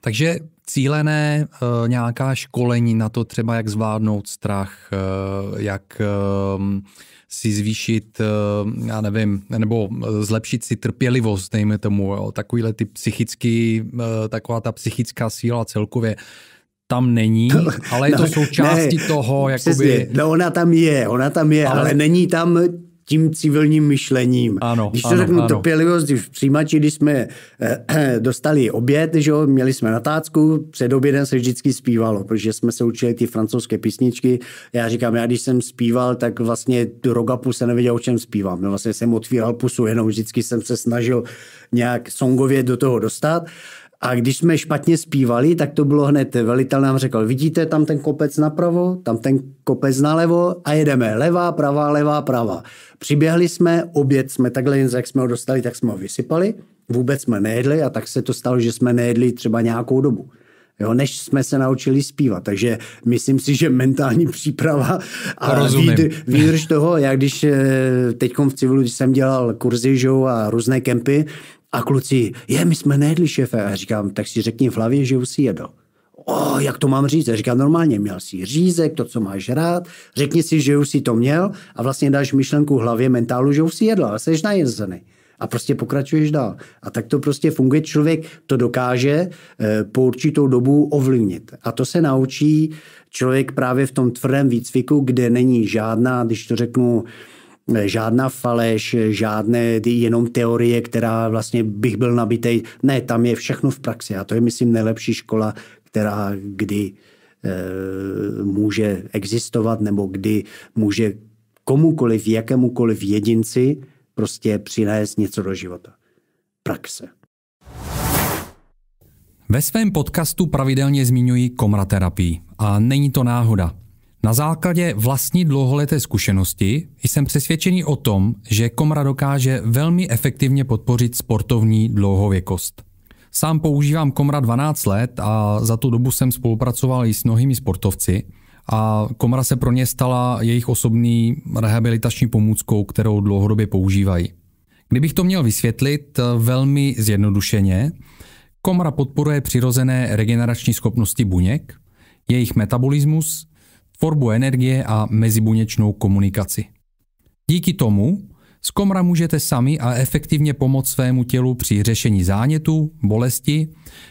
S1: Takže cílené eh, nějaká školení na to třeba, jak zvládnout strach, eh, jak ehm, si zvýšit, já nevím, nebo zlepšit si trpělivost, dejme tomu, jo, takovýhle ty psychický, taková ta psychická síla celkově tam není, ale je to no, součástí ne, toho, jakoby... Přesně,
S2: no ona tam je, ona tam je, ale, ale není tam tím civilním myšlením. Ano, když to ano, řeknu ano. trpělivost, v přijímači, když jsme eh, eh, dostali oběd, že jo, měli jsme natácku, před obědem se vždycky zpívalo, protože jsme se učili ty francouzské písničky. Já říkám, já když jsem zpíval, tak vlastně rogapu se nevěděl, o čem zpívám. No, vlastně jsem otvíral pusu, jenom vždycky jsem se snažil nějak songově do toho dostat. A když jsme špatně zpívali, tak to bylo hned. Velitel nám řekl, vidíte tam ten kopec napravo, tam ten kopec nalevo a jedeme. Levá, pravá, levá, pravá. Přiběhli jsme, oběd jsme takhle, jak jsme ho dostali, tak jsme ho vysypali. Vůbec jsme nejedli a tak se to stalo, že jsme nejedli třeba nějakou dobu. Jo, než jsme se naučili zpívat. Takže myslím si, že mentální příprava a výdr, výdrž toho, jak když eh, teď v civilu když jsem dělal kurzy a různé kempy, a kluci, je, my jsme nejedli šéfe. A říkám, tak si řekni v hlavě, že už si jedl. O, jak to mám říct? A říkám, normálně měl si řízek, to, co máš rád, řekni si, že už si to měl a vlastně dáš myšlenku hlavě mentálu, že už si jedl, ale jsi najezený a prostě pokračuješ dál. A tak to prostě funguje. Člověk to dokáže eh, po určitou dobu ovlivnit. A to se naučí člověk právě v tom tvrdém výcviku, kde není žádná, když to řeknu, žádná faleš, žádné jenom teorie, která vlastně bych byl nabitej. Ne, tam je všechno v praxi a to je, myslím, nejlepší škola, která kdy e, může existovat nebo kdy může komukoliv, jakémukoliv jedinci prostě přinést něco do života. Praxe.
S1: Ve svém podcastu pravidelně zmiňuji komraterapii a není to náhoda – na základě vlastní dlouholeté zkušenosti jsem přesvědčený o tom, že Komra dokáže velmi efektivně podpořit sportovní dlouhověkost. Sám používám Komra 12 let a za tu dobu jsem spolupracoval i s mnohými sportovci a Komra se pro ně stala jejich osobní rehabilitační pomůckou, kterou dlouhodobě používají. Kdybych to měl vysvětlit eh, velmi zjednodušeně, Komra podporuje přirozené regenerační schopnosti buněk, jejich metabolismus, tvorbu energie a mezibuněčnou komunikaci. Díky tomu z komra můžete sami a efektivně pomoct svému tělu při řešení zánětu, bolesti,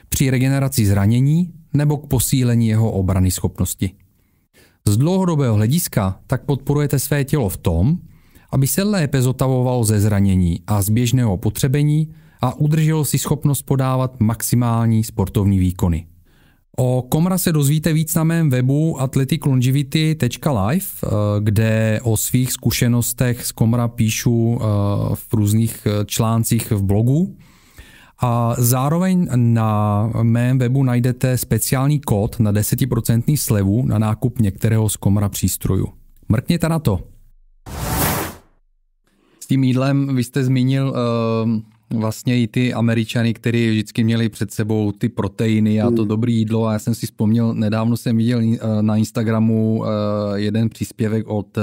S1: při regeneraci zranění nebo k posílení jeho obrany schopnosti. Z dlouhodobého hlediska tak podporujete své tělo v tom, aby se lépe zotavovalo ze zranění a z běžného potřebení a udrželo si schopnost podávat maximální sportovní výkony. O Komra se dozvíte víc na mém webu athleticlongivity.live, eh, kde o svých zkušenostech z Komra píšu eh, v různých eh, článcích v blogu. A zároveň na mém webu najdete speciální kód na 10% slevu na nákup některého z Komra přístrojů. Mrkněte na to. S tím jídlem vy jste zmínil uh vlastně i ty američany, kteří vždycky měli před sebou ty proteiny a to hmm. dobré jídlo a já jsem si vzpomněl, nedávno jsem viděl eh, na Instagramu eh, jeden příspěvek od eh,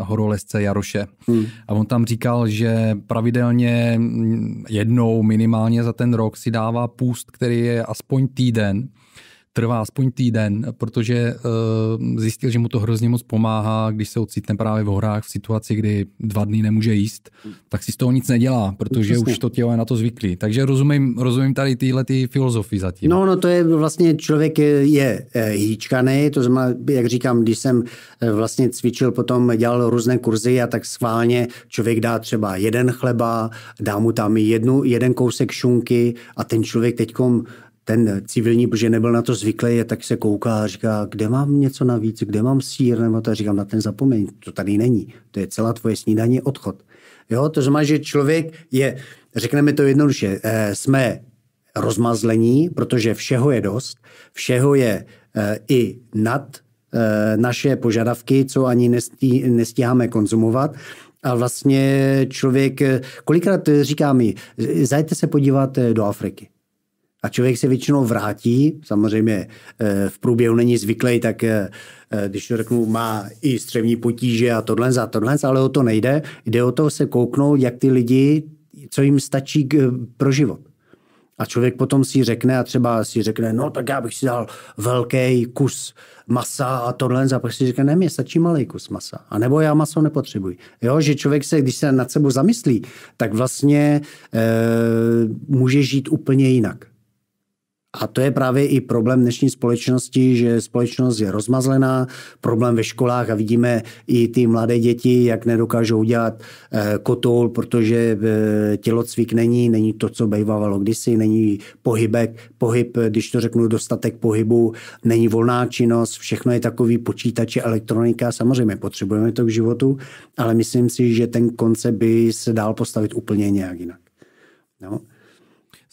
S1: horolezce Jaroše hmm. a on tam říkal, že pravidelně mm, jednou minimálně za ten rok si dává půst, který je aspoň týden trvá aspoň týden, protože eh, zjistil, že mu to hrozně moc pomáhá, když se ocitne právě v horách v situaci, kdy dva dny nemůže jíst, tak si z toho nic nedělá, protože Přesně. už to tělo je na to zvyklý. Takže rozumím, rozumím tady tyhle ty filozofii zatím.
S2: No, no to je vlastně, člověk je, je eh, hýčkaný, to znamená, jak říkám, když jsem eh, vlastně cvičil, potom dělal různé kurzy a tak schválně člověk dá třeba jeden chleba, dá mu tam jednu, jeden kousek šunky a ten člověk teďkom ten civilní, protože nebyl na to zvyklý, je, tak se kouká a říká, kde mám něco navíc, kde mám sír, nebo to říkám, na ten zapomeň, to tady není. To je celá tvoje snídaně, odchod. Jo, to znamená, že člověk je, řekneme to jednoduše, eh, jsme rozmazlení, protože všeho je dost, všeho je eh, i nad eh, naše požadavky, co ani nestí, nestíháme konzumovat. A vlastně člověk, kolikrát říká mi, zajďte se podívat do Afriky a člověk se většinou vrátí, samozřejmě eh, v průběhu není zvyklý, tak eh, eh, když to řeknu, má i střevní potíže a tohle za tohle, ale o to nejde. Jde o to se kouknout, jak ty lidi, co jim stačí k, pro život. A člověk potom si řekne a třeba si řekne, no tak já bych si dal velký kus masa a tohle, a pak si řekne, ne, mě stačí malý kus masa. A nebo já maso nepotřebuji. Jo, že člověk se, když se nad sebou zamyslí, tak vlastně e, může žít úplně jinak. A to je právě i problém dnešní společnosti, že společnost je rozmazlená, problém ve školách a vidíme i ty mladé děti, jak nedokážou udělat eh, kotoul, protože eh, tělocvik není, není to, co bejvávalo kdysi, není pohybek, pohyb, když to řeknu, dostatek pohybu, není volná činnost, všechno je takový počítače, elektronika, samozřejmě potřebujeme to k životu, ale myslím si, že ten koncept by se dál postavit úplně nějak jinak. No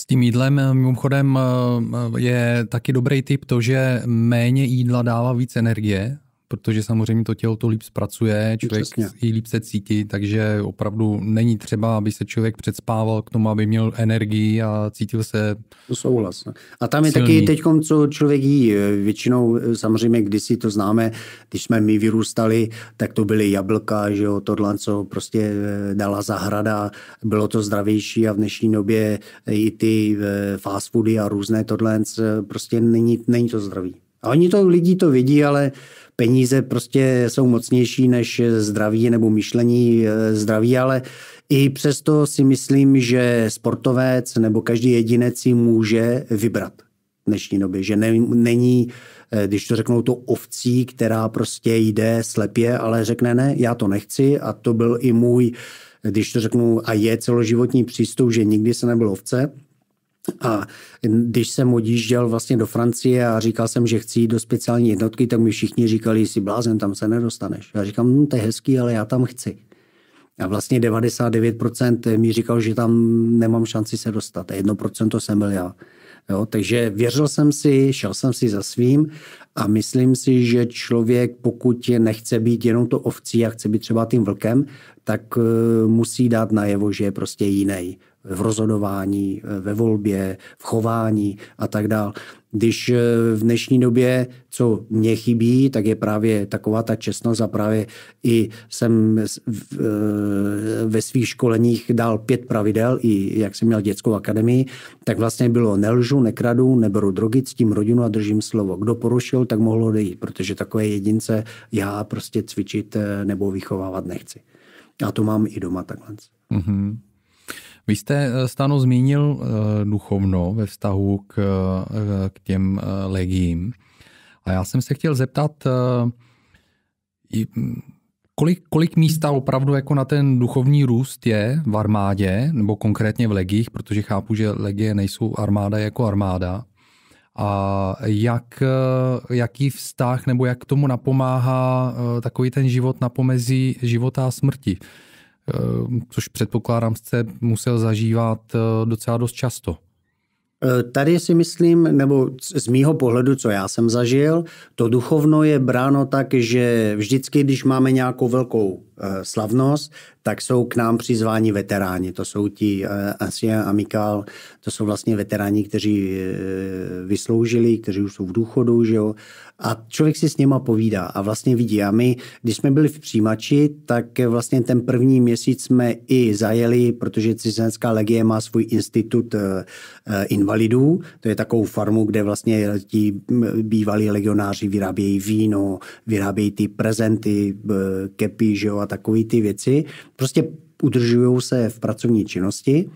S1: tím jídlem eh, mimochodem eh, eh, je taky dobrý tip to, že méně jídla dává víc energie, protože samozřejmě to tělo to líp zpracuje, člověk Přesně. i líp se cítí, takže opravdu není třeba, aby se člověk předspával k tomu, aby měl energii a cítil se
S2: To souhlas. No.
S1: A tam je silný. taky teď,
S2: co člověk jí. E, většinou e, samozřejmě když si to známe, když jsme my vyrůstali, tak to byly jablka, že jo, tohle, co prostě e, dala zahrada, bylo to zdravější a v dnešní době i ty fast foody a různé tohle prostě není, není to zdravý. A oni to, lidi to vidí, ale peníze prostě jsou mocnější než zdraví nebo myšlení eh, zdraví, ale i přesto si myslím, že sportovec nebo každý jedinec si může vybrat v dnešní době, že ne, není, eh, když to řeknou, to ovcí, která prostě jde slepě, ale řekne ne, já to nechci a to byl i můj, když to řeknu, a je celoživotní přístup, že nikdy se nebyl ovce, a když jsem odjížděl vlastně do Francie a říkal jsem, že chci jít do speciální jednotky, tak mi všichni říkali, jsi blázen, tam se nedostaneš. Já říkám, no, to je hezký, ale já tam chci. A vlastně 99% mi říkal, že tam nemám šanci se dostat. 1% to jsem byl já. Jo, takže věřil jsem si, šel jsem si za svým a myslím si, že člověk, pokud nechce být jenom to ovcí a chce být třeba tím vlkem, tak eh, musí dát najevo, že je prostě jiný v rozhodování, eh, ve volbě, v chování a tak dále. Když eh, v dnešní době, co mě chybí, tak je právě taková ta čestnost a právě i jsem eh, ve svých školeních dal pět pravidel, i jak jsem měl dětskou akademii, tak vlastně bylo nelžu, nekradu, neberu drogy, ctím rodinu a držím slovo. Kdo porušil, tak mohl odejít, protože takové jedince já prostě cvičit nebo vychovávat nechci. A to mám i doma takhle. Mm-hmm.
S1: Vy jste, eh, Stano, zmínil eh, duchovno ve vztahu k, eh, k těm legiím. A já jsem se chtěl zeptat, mm, kolik, kolik místa opravdu jako na ten duchovní růst je v armádě, nebo konkrétně v legích, protože chápu, že legie nejsou armáda jako armáda. A jak, jaký vztah nebo jak tomu napomáhá takový ten život na pomezí života a smrti? Eh, což předpokládám jste musel zažívat eh, docela dost často.
S2: Eh, tady si myslím, nebo z mýho pohledu, co já jsem zažil, to duchovno je bráno tak, že vždycky, když máme nějakou velkou slavnost, tak jsou k nám přizváni veteráni. To jsou ti a Mikal, to jsou vlastně veteráni, kteří vysloužili, kteří už jsou v důchodu, že jo, a člověk si s něma povídá a vlastně vidí. A my, když jsme byli v přijímači, tak vlastně ten první měsíc jsme i zajeli, protože Cizenská legie má svůj institut eh, eh, invalidů. To je takovou farmu, kde vlastně ti mm, bývalí legionáři vyrábějí víno, vyrábějí ty prezenty, eh, kepy že jo, a takové ty věci. Prostě udržují se v pracovní činnosti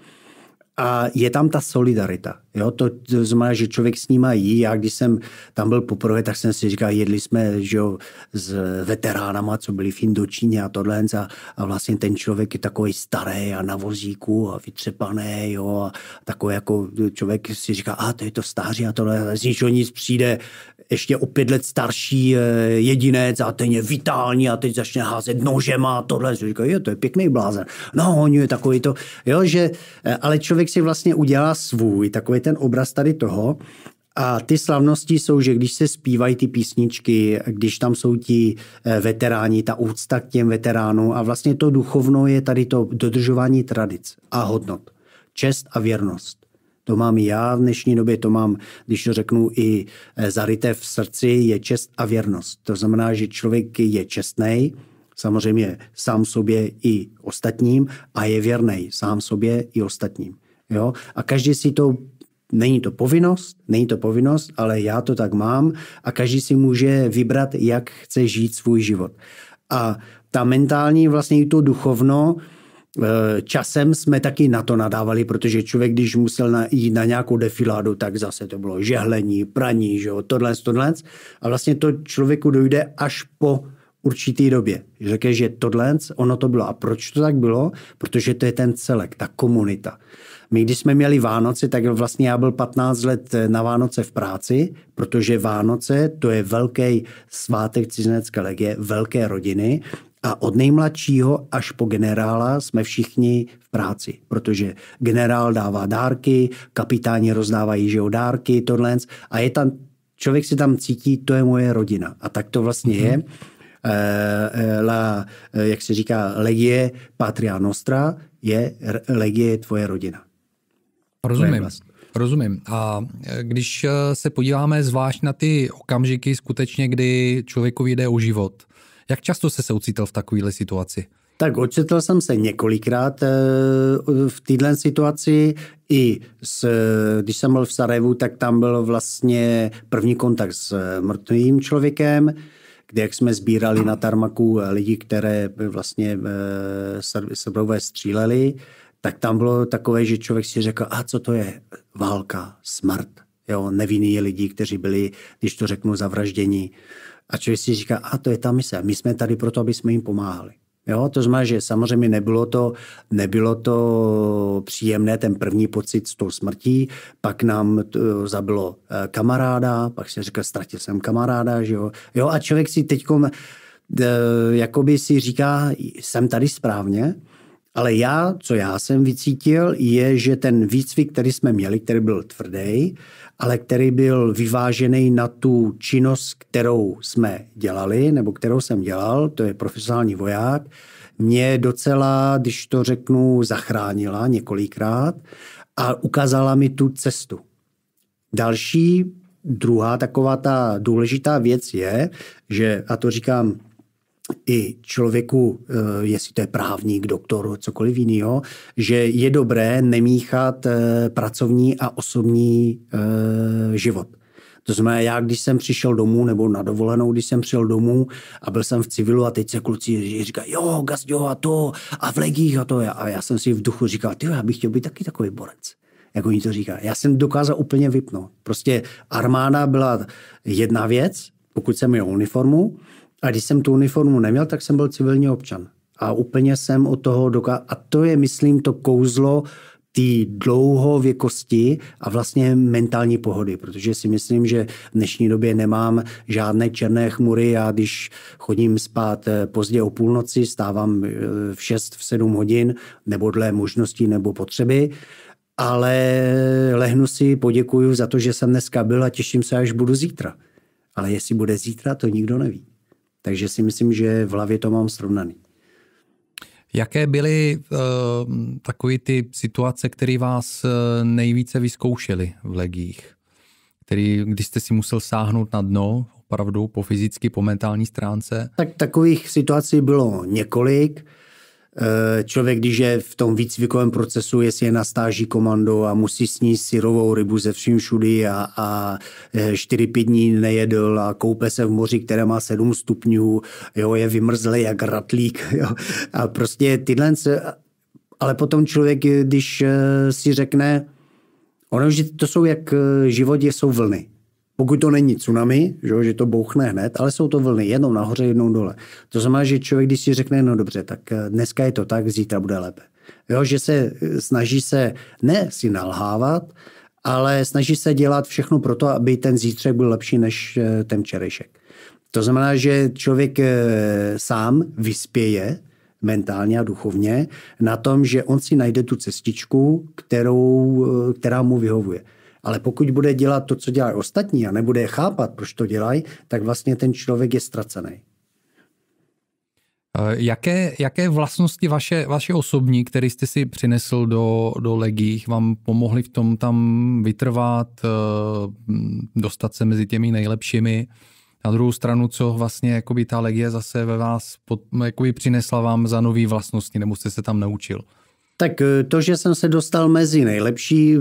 S2: a je tam ta solidarita. Jo? To, znamená, že člověk s nima jí. Já když jsem tam byl poprvé, tak jsem si říkal, jedli jsme že jo, s veteránama, co byli v Indočíně a tohle. A, a vlastně ten člověk je takový starý a na vozíku a vytřepaný. Jo? A takový jako člověk si říká, a to je to stáří a tohle. A z ničeho nic přijde ještě o pět let starší eh, jedinec a ten je vitální a teď začne házet nožem a tohle. Říkají, jo, to je pěkný blázen. No, on je takový to, jo, že, eh, ale člověk si vlastně udělá svůj, takový ten obraz tady toho a ty slavnosti jsou, že když se zpívají ty písničky, když tam jsou ti eh, veteráni, ta úcta k těm veteránům a vlastně to duchovno je tady to dodržování tradic a hodnot. Čest a věrnost. To mám já v dnešní době, to mám, když to řeknu, i eh, zaryté v srdci je čest a věrnost. To znamená, že člověk je čestný, samozřejmě sám sobě i ostatním a je věrný sám sobě i ostatním. Jo? A každý si to Není to povinnost, není to povinnost, ale já to tak mám a každý si může vybrat, jak chce žít svůj život. A ta mentální, vlastně i to duchovno, Eh, časem jsme taky na to nadávali, protože člověk, když musel na, jít na nějakou defiládu, tak zase to bylo žehlení, praní, že jo, tohle, tohle. A vlastně to člověku dojde až po určitý době. Řekne, že tohle, ono to bylo. A proč to tak bylo? Protože to je ten celek, ta komunita. My, když jsme měli Vánoce, tak vlastně já byl 15 let na Vánoce v práci, protože Vánoce to je velký svátek cizinecké legie, velké rodiny a od nejmladšího až po generála jsme všichni v práci, protože generál dává dárky, kapitáni rozdávají že dárky, tohle. A je tam, člověk si tam cítí, to je moje rodina. A tak to vlastně mm-hmm. je. Mhm. Eh, eh, la, eh, jak se říká, legie patria nostra, je legie tvoje rodina.
S1: Rozumím. Tvoje vlastně. Rozumím. A když se podíváme zvlášť na ty okamžiky skutečně, kdy člověkovi jde o život, jak často jste se ucítil v takovéhle situaci?
S2: Tak očetl jsem se několikrát eh, v této situaci. I s, eh, když jsem byl v Sarajevu, tak tam byl vlastně první kontakt s eh, mrtvým člověkem, kde jak jsme sbírali na tarmaku lidi, které vlastně srbové stříleli, tak tam bylo takové, že člověk si řekl, a co to je válka, smrt, jo, nevinní lidi, kteří byli, když to řeknu, zavražděni. A člověk si říká, a to je ta mise, my jsme tady proto, aby jsme jim pomáhali. Jo, to znamená, že samozřejmě nebylo to, nebylo to příjemné, ten první pocit s tou smrtí, pak nám to eh, zabilo eh, kamaráda, pak se říká, ztratil jsem kamaráda, že jo. jo a člověk si teď eh, jakoby si říká, jsem tady správně, ale já, co já jsem vycítil, je, že ten výcvik, který jsme měli, který byl tvrdý, ale který byl vyvážený na tu činnost, kterou jsme dělali, nebo kterou jsem dělal, to je profesionální voják, mě docela, když to řeknu, zachránila několikrát a ukázala mi tu cestu. Další, druhá taková ta důležitá věc je, že, a to říkám i člověku, eh, jestli to je právník, doktor, cokoliv jiného, že je dobré nemíchat eh, pracovní a osobní eh, život. To znamená, já když jsem přišel domů, nebo na dovolenou, když jsem přišel domů a byl jsem v civilu a teď se kluci říkají, jo, jo a to, a v legích a to. A já jsem si v duchu říkal, ty, já bych chtěl být taky takový borec jak oni to říkají. Já jsem dokázal úplně vypnout. Prostě armáda byla jedna věc, pokud jsem měl uniformu, a když jsem tu uniformu neměl, tak jsem byl civilní občan. A úplně jsem od toho dokázal. A to je, myslím, to kouzlo té dlouhověkosti a vlastně mentální pohody, protože si myslím, že v dnešní době nemám žádné černé chmury. Já když chodím spát eh, pozdě o půlnoci, stávám eh, v 6, v 7 hodin, nebo dle možností nebo potřeby, ale lehnu si, poděkuju za to, že jsem dneska byl a těším se, až budu zítra. Ale jestli bude zítra, to nikdo neví. Takže si myslím, že v hlavě to mám srovnaný.
S1: Jaké byly uh, eh, takové ty situace, které vás eh, nejvíce vyzkoušely v legích? Který, když jste si musel sáhnout na dno, opravdu po fyzicky, po mentální stránce?
S2: Tak takových situací bylo několik. Uh, Eh, člověk, když je v tom výcvikovém procesu, jestli je na stáží komando a musí sníst syrovou rybu ze vším všudy a, a 4-5 eh, dní nejedl a koupe se v moři, které má 7 stupňů, jo, je vymrzlý jak ratlík. Jo. A prostě tyhle... Ale potom člověk, když eh, si řekne, ono, že to jsou jak životě jsou vlny. Pokud to není tsunami, že, to bouchne hned, ale jsou to vlny, jednou nahoře, jednou dole. To znamená, že člověk, když si řekne, no dobře, tak eh, dneska je to tak, zítra bude lépe. Jo, že se eh, snaží se ne si nalhávat, ale snaží se dělat všechno pro to, aby ten zítřek byl lepší než eh, ten čerešek. To znamená, že člověk sám vyspěje mentálně a duchovně na tom, že on si najde tu cestičku, kterou, která mu vyhovuje. Ale pokud bude dělat to, co dělají ostatní a nebude je chápat, proč to dělají, tak vlastně ten člověk je ztracený. Eh,
S1: jaké, jaké vlastnosti vaše, vaše osobní, které jste si přinesl do, do legích, vám pomohly v tom tam vytrvat, eh, hm, dostat se mezi těmi nejlepšími? Na druhou stranu, co vlastně jakoby ta legie zase ve vás pod, jakoby přinesla vám za nové vlastnosti, nebo jste se tam naučil?
S2: Tak eh, to, že jsem se dostal mezi nejlepší,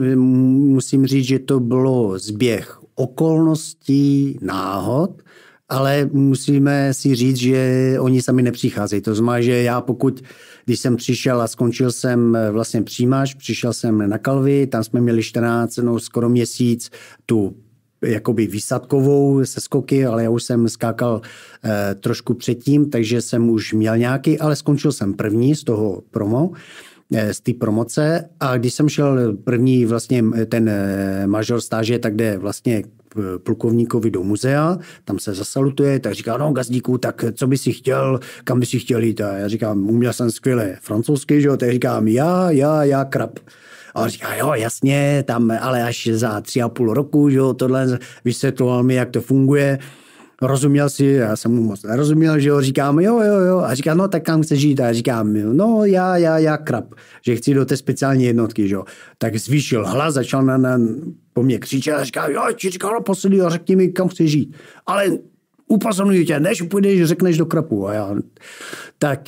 S2: musím říct, že to bylo zběh okolností, náhod, ale musíme si říct, že oni sami nepřicházejí. To znamená, že já pokud, když jsem přišel a skončil jsem eh, vlastně přímáš, přišel jsem na Kalvi, tam jsme měli 14, no skoro měsíc tu jakoby výsadkovou se skoky, ale já už jsem skákal eh, trošku předtím, takže jsem už měl nějaký, ale skončil jsem první z toho promo. Eh, Eh, z té promoce a když jsem šel první vlastně eh, ten eh, major stáže, tak jde vlastně plukovníkovi do muzea, tam se zasalutuje, tak říká, no gazdíku, tak co by si chtěl, kam by si chtěl jít? A já říkám, uměl jsem skvěle francouzsky, že jo, tak říkám, já, já, já, krab. A on říká, jo, jasně, tam, ale až za tři a půl roku, že jo, tohle vysvětloval mi, jak to funguje. No, rozuměl si, já jsem mu moc nerozuměl, že jo, říkám, jo, jo, jo, a říká, no tak kam chce žít, a já říkám, no já, já, já krab, že chci do té speciální jednotky, že jo, tak zvýšil hlas, začal na, na po mně křičet a říká, jo, ti říkal no, posledy a řekni mi, kam chci žít, ale upozorňuji tě, než půjdeš, řekneš do krapu a já, tak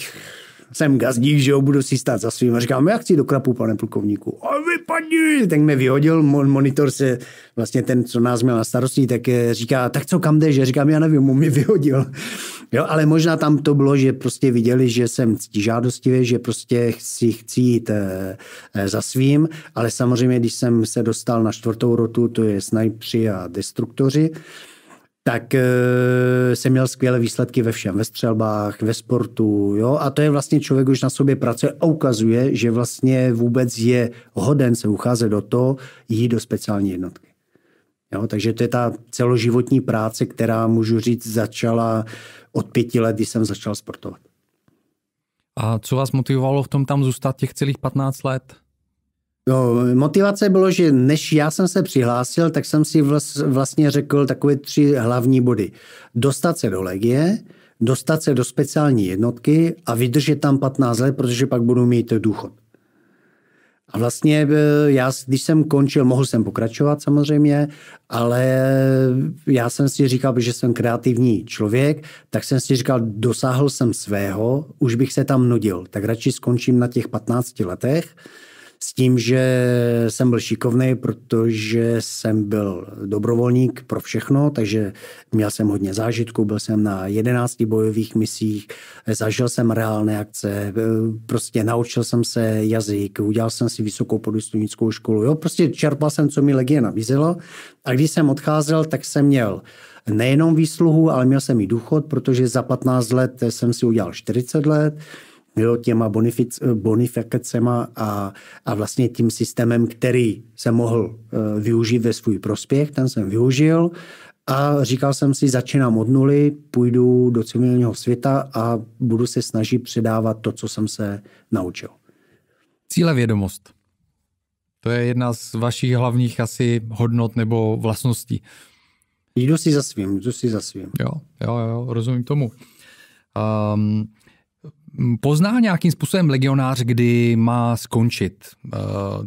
S2: jsem gazdík, že jo, budu si stát za svým. A říkám, no, já chci do krapu, pane plukovníku. A vypadni! Tak mě vyhodil, mon, monitor se, vlastně ten, co nás měl na starosti, tak eh, říká, tak co, kam jdeš? říkám, já nevím, on mě vyhodil. Jo, ale možná tam to bylo, že prostě viděli, že jsem žádostivý, že prostě si chci jít e, e, za svým, ale samozřejmě, když jsem se dostal na čtvrtou rotu, to je snajpři a destruktoři, tak e, jsem měl skvělé výsledky ve všem, ve střelbách, ve sportu, jo, a to je vlastně člověk, už na sobě pracuje a ukazuje, že vlastně vůbec je hoden se ucházet do toho, jít do speciální jednotky. Jo, takže to je ta celoživotní práce, která, můžu říct, začala od pěti let, kdy jsem začal sportovat.
S1: A co vás motivovalo v tom tam zůstat těch celých 15 let?
S2: No, motivace bylo, že než já jsem se přihlásil, tak jsem si vlastně řekl takové tři hlavní body. Dostat se do legie, dostat se do speciální jednotky a vydržet tam 15 let, protože pak budu mít důchod. A vlastně eh, já, když jsem končil, mohl jsem pokračovat samozřejmě, ale já jsem si říkal, že jsem kreativní člověk, tak jsem si říkal, dosáhl jsem svého, už bych se tam nudil, tak radši skončím na těch 15 letech s tím, že jsem byl šikovný, protože jsem byl dobrovolník pro všechno, takže měl jsem hodně zážitků, byl jsem na 11 bojových misích, zažil jsem reálné akce, prostě naučil jsem se jazyk, udělal jsem si vysokou podstudnickou školu, jo, prostě čerpal jsem, co mi legie nabízelo a když jsem odcházel, tak jsem měl nejenom výsluhu, ale měl jsem i důchod, protože za 15 let jsem si udělal 40 let, jo, těma bonific, bonifikacema a, a vlastně tím systémem, který jsem mohl eh, využít ve svůj prospěch, ten jsem využil a říkal jsem si, začínám od nuly, půjdu do civilního světa a budu se snažit předávat to, co jsem se naučil. Cíle vědomost.
S1: To je jedna z vašich hlavních asi hodnot nebo vlastností.
S2: Jdu si za svým, jdu si za svým. Jo,
S1: jo, jo rozumím tomu. Um, pozná nějakým způsobem legionář, kdy má skončit? Eh,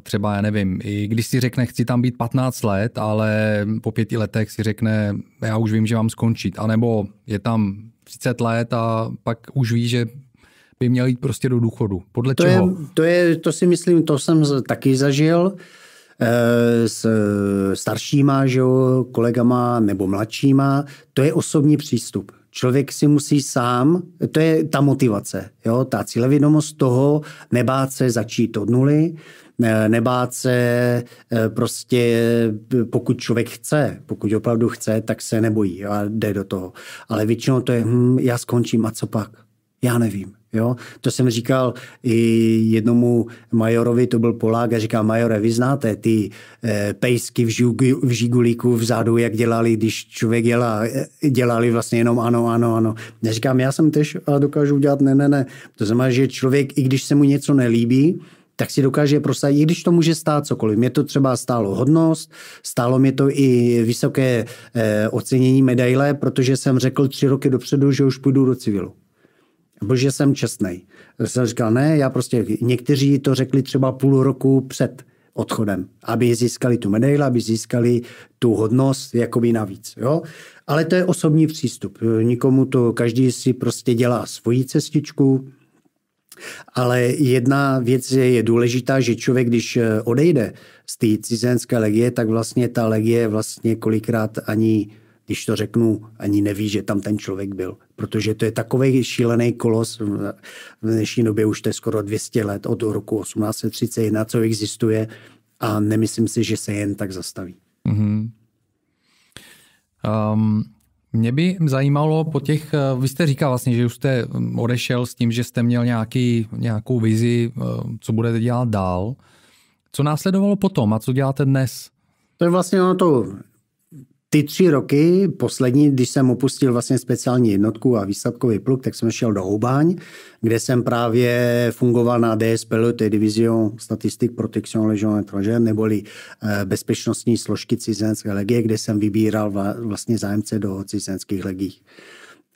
S1: třeba, já nevím, i když si řekne, chci tam být 15 let, ale po pěti letech si řekne, já už vím, že mám skončit. A nebo je tam 30 let a pak už ví, že by měl jít prostě do důchodu. Podle to čeho? Je,
S2: to, je, to si myslím, to jsem taky zažil eh, s eh, staršíma že jo, kolegama nebo mladšíma. To je osobní přístup člověk si musí sám, to je ta motivace, jo, ta cílevědomost toho, nebát se začít od nuly, nebát se eh, prostě, eh, pokud člověk chce, pokud opravdu chce, tak se nebojí a jde do toho. Ale většinou to je, hm, já skončím a co pak? Já nevím. Jo? To jsem říkal i jednomu majorovi, to byl Polák, a říkal, majore, vy znáte ty eh, pejsky v, žugu, v žigulíku vzadu, jak dělali, když člověk dělá, eh, dělali vlastně jenom ano, ano, ano. Já říkám, já jsem tež a dokážu udělat ne, ne, ne. To znamená, že člověk, i když se mu něco nelíbí, tak si dokáže prosadit, i když to může stát cokoliv. Mě to třeba stálo hodnost, stálo mě to i vysoké eh, ocenění medaile, protože jsem řekl tři roky dopředu, že už půjdu do civilu nebo že jsem čestný. Jsem říkal, ne, já prostě, někteří to řekli třeba půl roku před odchodem, aby získali tu medaili, aby získali tu hodnost jakoby navíc. Jo? Ale to je osobní přístup. Nikomu to, každý si prostě dělá svoji cestičku, ale jedna věc je, je důležitá, že člověk, když eh, odejde z té cizenské legie, tak vlastně ta legie vlastně kolikrát ani, když to řeknu, ani neví, že tam ten člověk byl protože to je takový šílený kolos. V dnešní době už to je skoro 200 let od roku 1831, co existuje a nemyslím si, že se jen tak zastaví.
S1: Mm-hmm. Um, mě by zajímalo po těch, eh, vy jste říkal vlastně, že už jste hm, odešel s tím, že jste měl nějaký, nějakou vizi, eh, co budete dělat dál. Co následovalo potom a co děláte dnes?
S2: To je vlastně ono to ty tři roky, poslední, když jsem opustil vlastně speciální jednotku a výsadkový pluk, tak jsem šel do Houbaň, kde jsem právě fungoval na DSPL, to je Division Statistik Protection Legion Étranger, neboli eh, bezpečnostní složky cizenské legie, kde jsem vybíral vlastně zájemce do cizenských legií.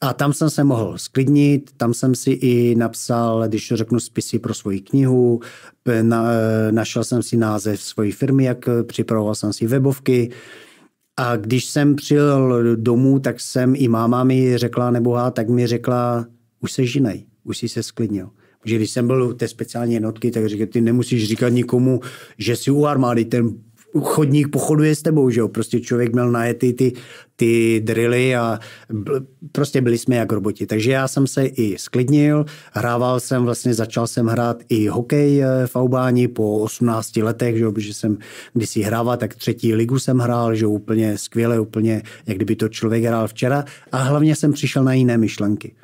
S2: A tam jsem se mohl sklidnit, tam jsem si i napsal, když to řeknu, spisy pro svoji knihu, na, eh, našel jsem si název svojí firmy, jak eh, připravoval jsem si webovky, a když jsem přijel domů, tak jsem i máma mi řekla, nebohá, tak mi řekla, už se žinej, už jsi se sklidnil. Že když jsem byl u té speciální jednotky, tak říkal, ty nemusíš říkat nikomu, že jsi u armády, ten chodník pochoduje s tebou, že jo? Prostě člověk měl najet ty, ty drily a bl, prostě byli jsme jak roboti. Takže já jsem se i sklidnil, hrával jsem, vlastně začal jsem hrát i hokej eh, v Aubáni po 18 letech, že jo? protože jsem kdysi hrával, tak třetí ligu jsem hrál, že jo? úplně skvěle, úplně, jak kdyby to člověk hrál včera a hlavně jsem přišel na jiné myšlenky.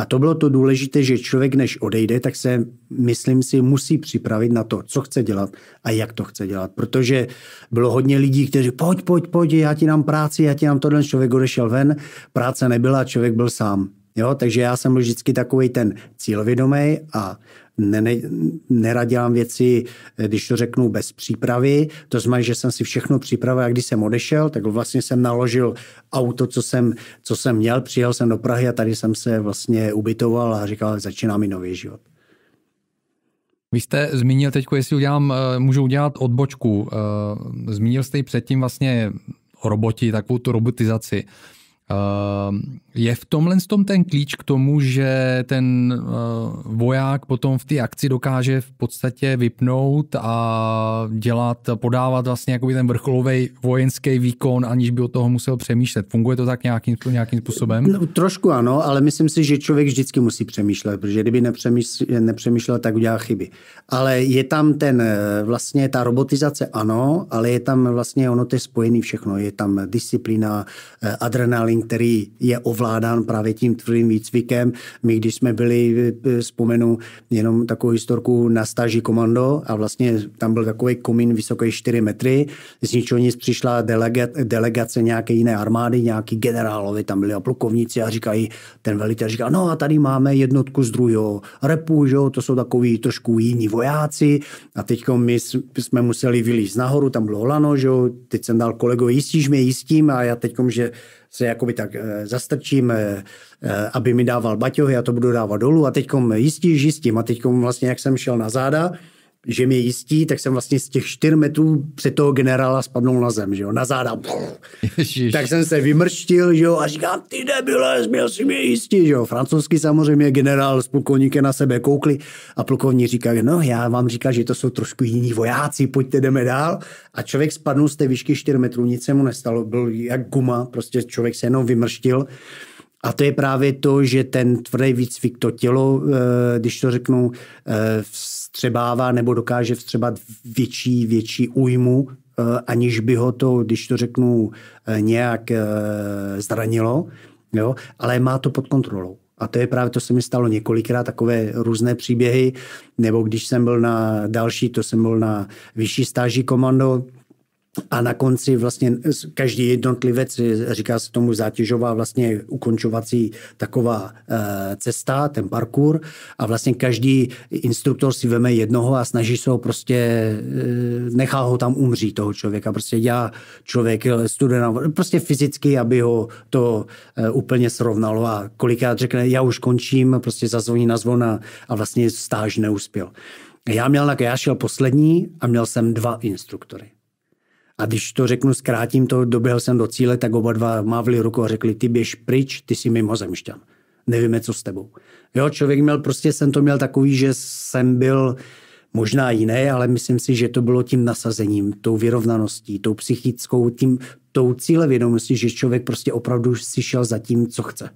S2: A to bylo to důležité, že člověk, než odejde, tak se, myslím si, musí připravit na to, co chce dělat a jak to chce dělat. Protože bylo hodně lidí, kteří, pojď, pojď, pojď, já ti dám práci, já ti dám tohle. Člověk odešel ven, práce nebyla, člověk byl sám. Jo, takže já jsem byl vždycky takový ten cílvědomý a ne, ne, neradělám věci, eh, když to řeknu, bez přípravy. To znamená, že jsem si všechno připravil a když jsem odešel, tak vlastně jsem naložil auto, co jsem, co jsem měl, přijel jsem do Prahy a tady jsem se vlastně ubytoval a říkal, začíná mi nový život.
S1: Vy jste zmínil teď, jestli udělám, eh, můžu udělat odbočku. Eh, zmínil jste ji předtím vlastně o roboti, takovou tu robotizaci. Ehm, je v tomhle tom ten klíč k tomu, že ten eh, voják potom v té akci dokáže v podstatě vypnout a dělat, podávat vlastně jakoby ten vrcholový vojenský výkon, aniž by o toho musel přemýšlet. Funguje to tak nějakým, nějakým způsobem? No,
S2: trošku ano, ale myslím si, že člověk vždycky musí přemýšlet, protože kdyby nepřemýšlel, nepřemýšlel tak udělá chyby. Ale je tam ten, eh, vlastně ta robotizace ano, ale je tam vlastně ono to je spojený všechno. Je tam disciplína, eh, adrenalin, který je ovládán právě tím tvrdým výcvikem. My, když jsme byli, eh, vzpomenu jenom takovou historku na stáži komando a vlastně tam byl takový komín vysoký 4 metry, z ničeho nic přišla delegace, delegace nějaké jiné armády, nějaký generálovi, tam byli a plukovníci a říkají, ten velitel říká, no a tady máme jednotku z druhého repu, že to jsou takový trošku jiní vojáci a teď my jsme museli vylít nahoru, tam bylo lano, že teď jsem dal kolego, jistíš mě, jistím a já teď, že se jakoby tak eh, zastrčím, eh, eh, aby mi dával baťohy, já to budu dávat dolů a teďkom jistíš, jistím a teďkom vlastně, jak jsem šel na záda, že mě jistí, tak jsem vlastně z těch čtyř metrů před toho generála spadnul na zem, že jo, na záda. Tak jsem se vymrštil, že jo, a říkám, ty debile, měl si mě jistit, že jo. Francouzsky samozřejmě generál s plukovníkem na sebe koukli a plukovník říká, no já vám říkám, že to jsou trošku jiní vojáci, pojďte jdeme dál. A člověk spadnul z té výšky 4 metrů, nic se mu nestalo, byl jak guma, prostě člověk se jenom vymrštil. A to je právě to, že ten tvrdý výcvik, to tělo, eh, když to řeknu, eh, vstřebává nebo dokáže vstřebat větší, větší újmu, eh, aniž by ho to, když to řeknu, eh, nějak eh, zranilo, jo? ale má to pod kontrolou. A to je právě, to se mi stalo několikrát, takové různé příběhy, nebo když jsem byl na další, to jsem byl na vyšší stáží komando, a na konci vlastně každý jednotlivec, eh, říká se tomu zátěžová vlastně ukončovací taková eh, cesta, ten parkour a vlastně každý instruktor si veme jednoho a snaží se ho prostě, eh, nechá ho tam umřít toho člověka, prostě dělá člověk studena, prostě fyzicky, aby ho to úplně srovnalo a kolikrát řekne, já už končím, prostě zazvoní na zvon a vlastně stáž neuspěl. Já, měl, já šel poslední a měl jsem dva instruktory. A když to řeknu, zkrátím to, doběhl jsem do cíle, tak oba dva mávli rukou a řekli, ty běž pryč, ty jsi mimozemšťan. Nevíme, co s tebou. Jo, člověk měl, prostě jsem to měl takový, že jsem byl možná jiný, ale myslím si, že to bylo tím nasazením, tou vyrovnaností, tou psychickou, tím, tou cílevědomostí, že člověk prostě opravdu si šel za tím, co chce.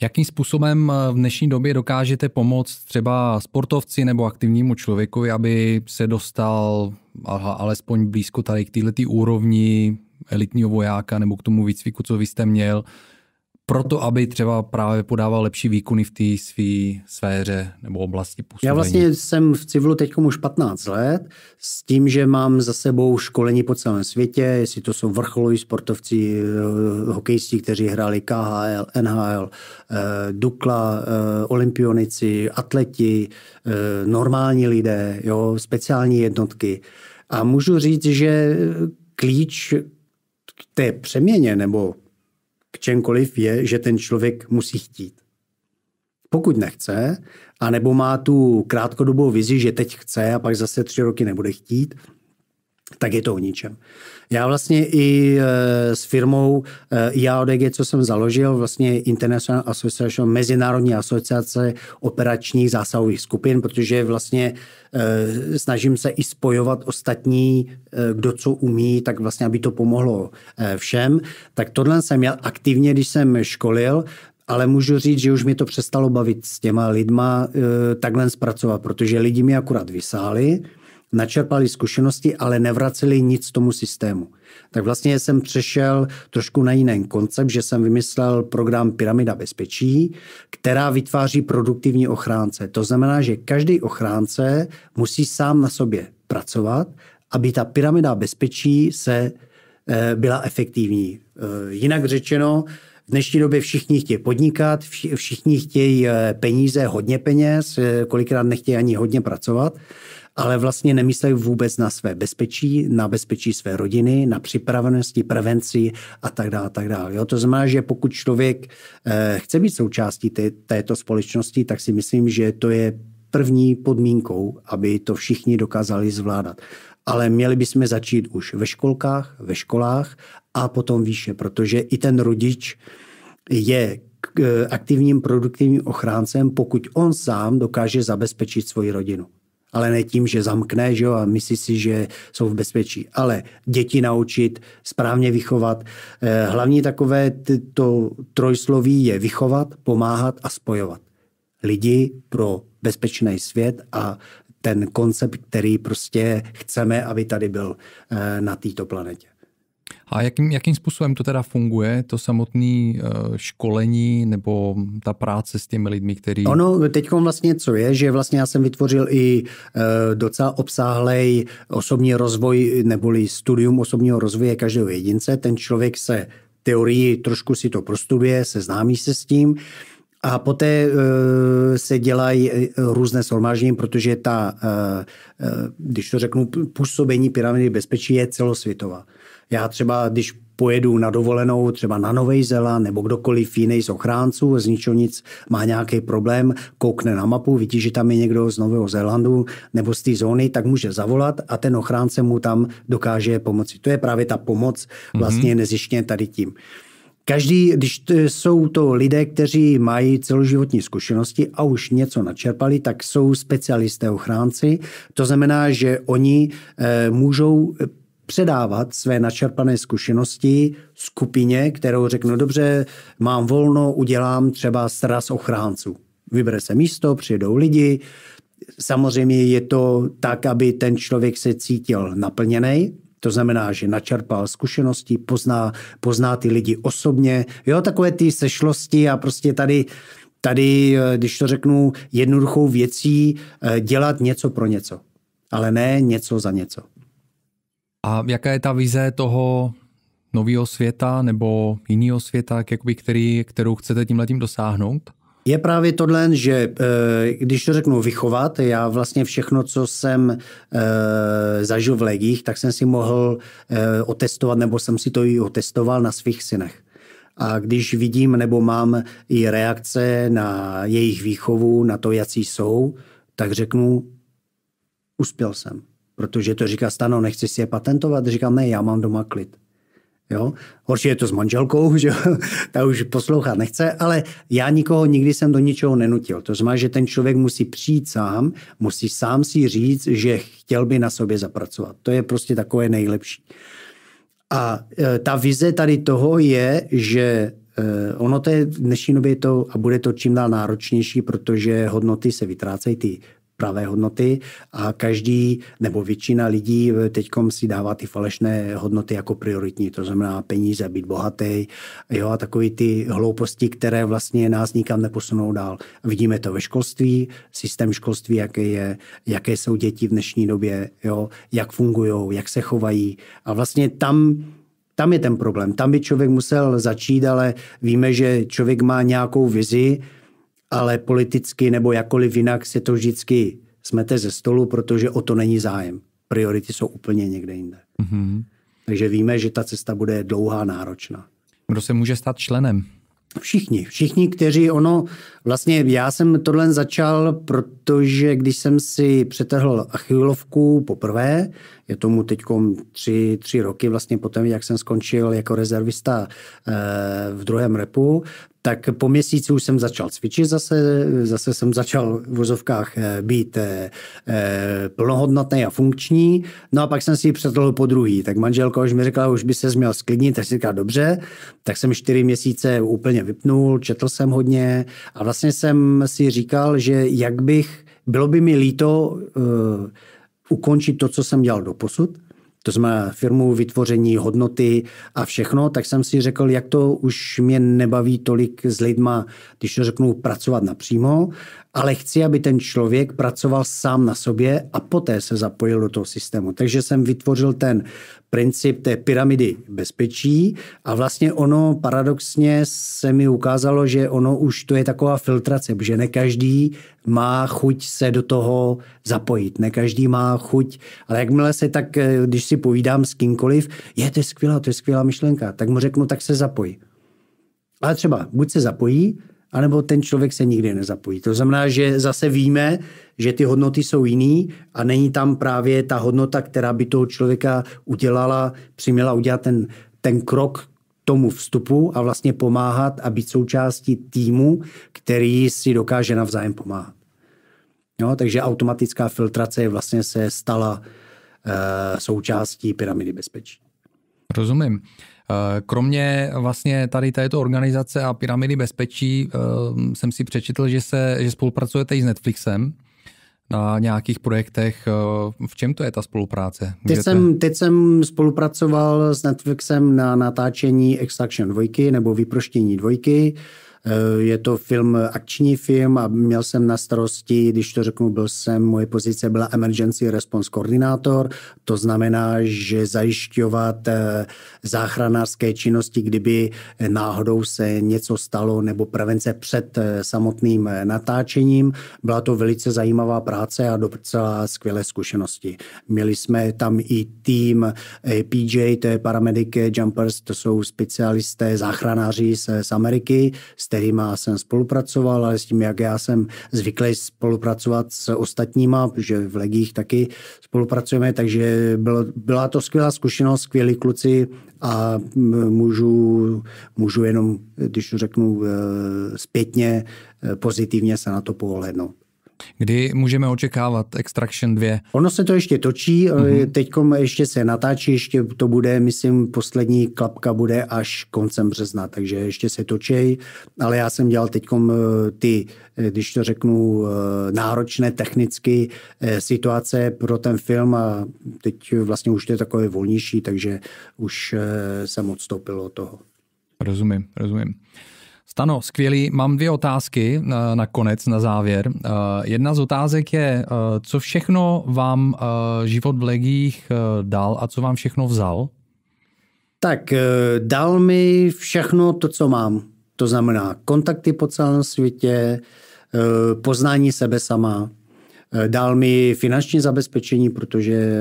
S1: Jakým způsobem eh, v dnešní době dokážete pomoct třeba sportovci nebo aktivnímu člověku, aby se dostal alespoň blízko tady k této úrovni elitního vojáka nebo k tomu výcviku, co vy jste měl, proto, aby třeba právě podával lepší výkony v té své sféře nebo oblasti působení? Já vlastně
S2: jsem v civilu teď už 15 let s tím, že mám za sebou školení po celém světě, jestli to jsou vrcholoví sportovci, eh, hokejisti, kteří hráli KHL, NHL, eh, Dukla, eh, olympionici, atleti, normální lidé, jo, speciální jednotky. A můžu říct, že klíč k té přeměně nebo k čemkoliv je, že ten člověk musí chtít. Pokud nechce, anebo má tu krátkodobou vizi, že teď chce a pak zase tři roky nebude chtít, tak je to o ničem. Já vlastně i e, s firmou e, IAODG, co jsem založil, vlastně International Association, Mezinárodní asociace operačních zásahových skupin, protože vlastně e, snažím se i spojovat ostatní, kdo co umí, tak vlastně, aby to pomohlo všem. Tak tohle jsem měl aktivně, když jsem školil, ale můžu říct, že už mi to přestalo bavit s těma lidma takhle zpracovat, protože lidi mi akurát vysáli, načerpali zkušenosti, ale nevraceli nic tomu systému. Tak vlastně jsem přešel trošku na jiný koncept, že jsem vymyslel program Pyramida bezpečí, která vytváří produktivní ochránce. To znamená, že každý ochránce musí sám na sobě pracovat, aby ta pyramida bezpečí se eh, byla efektivní. Eh, jinak řečeno, v dnešní době všichni chtějí podnikat, všichni chtějí eh, peníze, hodně peněz, kolikrát nechtějí ani hodně pracovat ale vlastně nemyslejí vůbec na své bezpečí, na bezpečí své rodiny, na připravenosti, prevenci a tak dále. Tak dále. Jo, to znamená, že pokud člověk eh, chce být součástí té, této společnosti, tak si myslím, že to je první podmínkou, aby to všichni dokázali zvládat. Ale měli bychom začít už ve školkách, ve školách a potom výše, protože i ten rodič je eh, aktivním produktivním ochráncem, pokud on sám dokáže zabezpečit svoji rodinu ale ne tím, že zamkne že jo, a myslí si, že jsou v bezpečí. Ale děti naučit, správně vychovat. Eh, hlavní takové to trojsloví je vychovat, pomáhat a spojovat lidi pro bezpečný svět a ten koncept, který prostě chceme, aby tady byl eh, na této planetě.
S1: A jakým, jakým způsobem to teda funguje, to samotné eh, školení nebo ta práce s těmi lidmi, který... Ono
S2: teď vlastně co je, že vlastně já jsem vytvořil i eh, docela obsáhlej osobní rozvoj neboli studium osobního rozvoje každého jedince. Ten člověk se teorii trošku si to prostuduje, seznámí se s tím. A poté eh, se dělají různé shromáždění, protože ta, když to řeknu, působení pyramidy bezpečí je celosvětová. Já třeba, když pojedu na dovolenou třeba na Nový Zela nebo kdokoliv jiný z ochránců, z ničeho nic má nějaký problém, koukne na mapu, vidí, že tam je někdo z Nového Zélandu nebo z té zóny, tak může zavolat a ten ochránce mu tam dokáže pomoci. To je právě ta pomoc mhm. vlastně mm-hmm. nezjištěně tady tím. Každý, když jsou to lidé, kteří mají celoživotní zkušenosti a už něco načerpali, tak jsou specialisté ochránci. To znamená, že oni eh, můžou předávat své načerpané zkušenosti skupině, kterou řeknu, dobře, mám volno, udělám třeba sraz ochránců. Vybere se místo, přijdou lidi. Samozřejmě je to tak, aby ten člověk se cítil naplněný, to znamená, že načerpal zkušenosti, pozná, pozná ty lidi osobně. Jo, takové ty sešlosti a prostě tady, tady, eh, když to řeknu, jednoduchou věcí eh, dělat něco pro něco, ale ne něco za něco.
S1: A jaká je ta vize toho nového světa nebo jiného světa, jakoby, který, kterou chcete letím dosáhnout?
S2: je právě tohle, že eh, když to řeknu vychovat, já vlastně všechno, co jsem eh, zažil v legích, tak jsem si mohl eh, otestovat, nebo jsem si to i otestoval na svých synech. A když vidím nebo mám i reakce na jejich výchovu, na to, jaký jsou, tak řeknu, uspěl jsem protože to říká Stano, nechci si je patentovat, říkám, ne, já mám doma klid. Jo? Horší je to s manželkou, že ta už poslouchat nechce, ale já nikoho nikdy jsem do ničeho nenutil. To znamená, že ten člověk musí přijít sám, musí sám si říct, že chtěl by na sobě zapracovat. To je prostě takové nejlepší. A e, ta vize tady toho je, že e, ono to je v dnešní době to a bude to čím dál náročnější, protože hodnoty se vytrácejí, ty pravé hodnoty a každý nebo většina lidí eh, teď si dává ty falešné hodnoty jako prioritní, to znamená peníze, být bohatý jo, a takový ty hlouposti, které vlastně nás nikam neposunou dál. Vidíme to ve školství, systém školství, jaké je, jaké jsou děti v dnešní době, jo, jak fungují, jak se chovají a vlastně tam tam je ten problém. Tam by člověk musel začít, ale víme, že člověk má nějakou vizi, ale politicky nebo jakoliv jinak se to vždycky smete ze stolu, protože o to není zájem. Priority jsou úplně někde jinde. Mm-hmm. Takže víme, že ta cesta bude dlouhá, náročná. Kdo se může stát členem? Všichni, všichni, kteří ono, vlastně já jsem tohle začal, protože když jsem si přetrhl achilovku poprvé, je tomu teď tři, tři roky vlastně potom, jak jsem skončil jako rezervista eh, v druhém repu, tak po měsíci už jsem začal cvičit zase, zase jsem začal v vozovkách eh, být eh, eh, plnohodnotný a funkční, no a pak jsem si ji předlohl po druhý, tak manželka už mi řekla, už by se měl sklidnit, tak si říká dobře, tak jsem čtyři měsíce úplně vypnul, četl jsem hodně a vlastně jsem si říkal, že jak bych, bylo by mi líto uh, ukončit to, co jsem dělal do posud, to znamená firmu, vytvoření hodnoty a všechno, tak jsem si řekl, jak to už mě nebaví tolik s lidma, když to řeknu pracovat napřímo, ale chci, aby ten člověk pracoval sám na sobě a poté se zapojil do toho systému. Takže jsem vytvořil ten princip té pyramidy bezpečí a vlastně ono paradoxně se mi ukázalo, že ono už to je taková filtrace, protože ne každý má chuť se do toho zapojit, ne každý má chuť, ale jakmile se tak, eh, když si povídám s kýmkoliv, je to je skvělá, to je skvělá myšlenka, tak mu řeknu, tak se zapoj. Ale třeba buď se zapojí, anebo ten člověk se nikdy nezapojí. To znamená, že zase víme, že ty hodnoty jsou jiný a není tam právě ta hodnota, která by toho člověka udělala, přiměla udělat ten, ten krok tomu vstupu a vlastně pomáhat a být součástí týmu, který si dokáže navzájem pomáhat. No, takže automatická filtrace vlastně se stala e, součástí pyramidy bezpečí. Rozumím. Eh, kromě
S1: vlastně tady této organizace a Pyramidy bezpečí eh, jsem si přečetl, že, se, že spolupracujete i s Netflixem na nějakých projektech. Eh, v čem to je ta spolupráce? Můžete... Teď jsem,
S2: teď jsem spolupracoval s Netflixem na natáčení Extraction dvojky nebo Vyproštění dvojky. Eh, je to film, eh, akční film a měl jsem na starosti, když to řeknu, byl jsem, moje pozice byla Emergency Response koordinátor. to znamená, že zajišťovat eh, záchranářské činnosti, kdyby náhodou se něco stalo nebo prevence před samotným natáčením. Byla to velice zajímavá práce a docela skvělé zkušenosti. Měli jsme tam i tým PJ, to je paramedic jumpers, to jsou specialisté, záchranáři z, z Ameriky, z kterými jsem spolupracoval, ale s tím, jak já jsem zvyklý spolupracovat s ostatníma, protože v legích taky spolupracujeme, takže bylo, byla to skvělá zkušenost, skvělí kluci a můžu, můžu jenom, když to řeknu eh, zpětně, eh, pozitivně se na to pohlednout.
S1: Kdy můžeme očekávat Extraction 2?
S2: Ono se to ještě točí, mm-hmm. Eh, teď ještě se natáčí, ještě to bude, myslím, poslední klapka bude až koncem března, takže ještě se točej, ale já jsem dělal teď eh, ty, eh, když to řeknu, náročné technicky situace pro ten film a teď vlastně už to je takové volnější, takže už jsem odstoupil od toho.
S1: Rozumím, rozumím. Stano, skvělý. Mám dvě otázky eh, na, konec, na závěr. Eh, jedna z otázek je, eh, co všechno vám život v
S2: legích dal a co vám všechno vzal? Tak dal mi všechno to, co mám. To znamená kontakty po celém světě, poznání sebe sama, Dal mi finanční zabezpečení, protože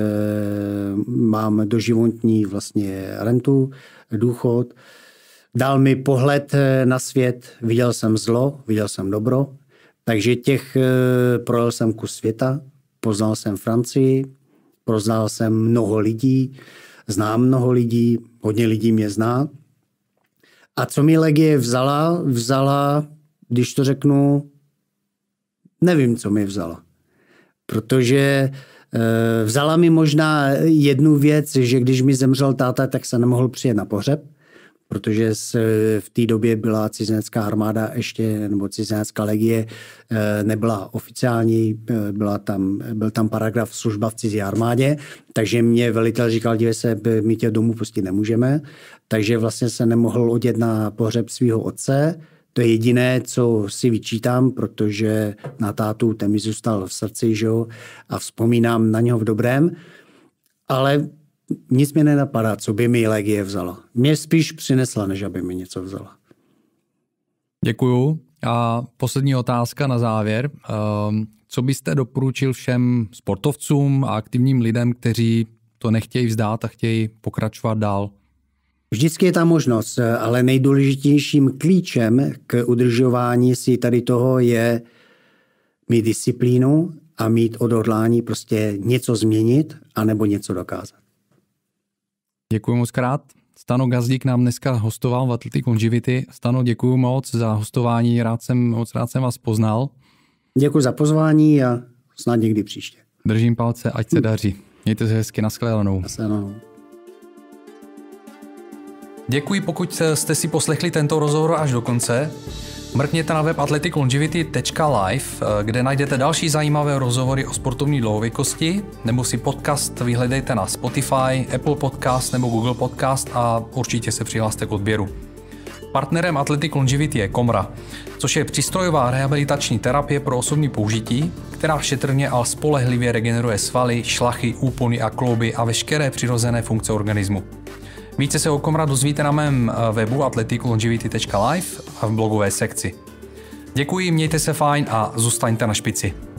S2: mám doživotní vlastně rentu, důchod. Dal mi pohled eh, na svět, viděl jsem zlo, viděl jsem dobro, takže těch eh, projel jsem kus světa, poznal jsem Francii, poznal jsem mnoho lidí, znám mnoho lidí, hodně lidí mě zná. A co mi Legie vzala? Vzala, když to řeknu, nevím, co mi vzala. Protože eh, vzala mi možná jednu věc, že když mi zemřel táta, tak se nemohl přijet na pohřeb protože se v té době byla cizinecká armáda ještě, nebo cizinecká legie, eh, nebyla oficiální, eh, byla tam, byl tam paragraf služba v cizí armádě, takže mě velitel říkal, dívej se, eh, my tě domů pustit nemůžeme, takže vlastně se nemohl odjet na pohřeb svého otce, to je jediné, co si vyčítám, protože na tátu ten mi zůstal v srdci, že jo, a vzpomínám na něho v dobrém, ale nic mě nenapadá, co by mi legie vzala. Mě spíš přinesla, než aby mi něco vzala.
S1: Děkuju. A poslední otázka na závěr. Ehm, co byste doporučil všem sportovcům a aktivním lidem, kteří to nechtějí vzdát a chtějí pokračovat dál?
S2: Vždycky je ta možnost, ale nejdůležitějším klíčem k udržování si tady toho je mít disciplínu a mít odhodlání prostě něco změnit anebo něco dokázat.
S1: Děkuji moc krát. Stano Gazdík nám dneska hostoval v Athletic Longevity. Stano, děkuji moc za hostování, rád jsem, moc rád jsem vás poznal.
S2: Děkuji za pozvání a snad někdy příště.
S1: Držím palce, ať se daří. Mějte se hezky, nashledanou. Nashledanou.
S2: Děkuji, pokud
S1: jste si poslechli tento rozhovor až do konce. Mrkněte na web atleticlongivity.live, eh, kde najdete další zajímavé rozhovory o sportovní dlouhověkosti, nebo si podcast vyhledejte na Spotify, Apple Podcast nebo Google Podcast a určitě se přihlaste k odběru. Partnerem Athletic Longevity je Komra, což je přístrojová rehabilitační terapie pro osobní použití, která šetrně a spolehlivě regeneruje svaly, šlachy, úpony a klouby a veškeré přirozené funkce organismu. Více se o Komra dozvíte na mém eh, webu atletiklongivity.live a v blogové sekci. Děkuji, mějte se fajn a zůstaňte na špici.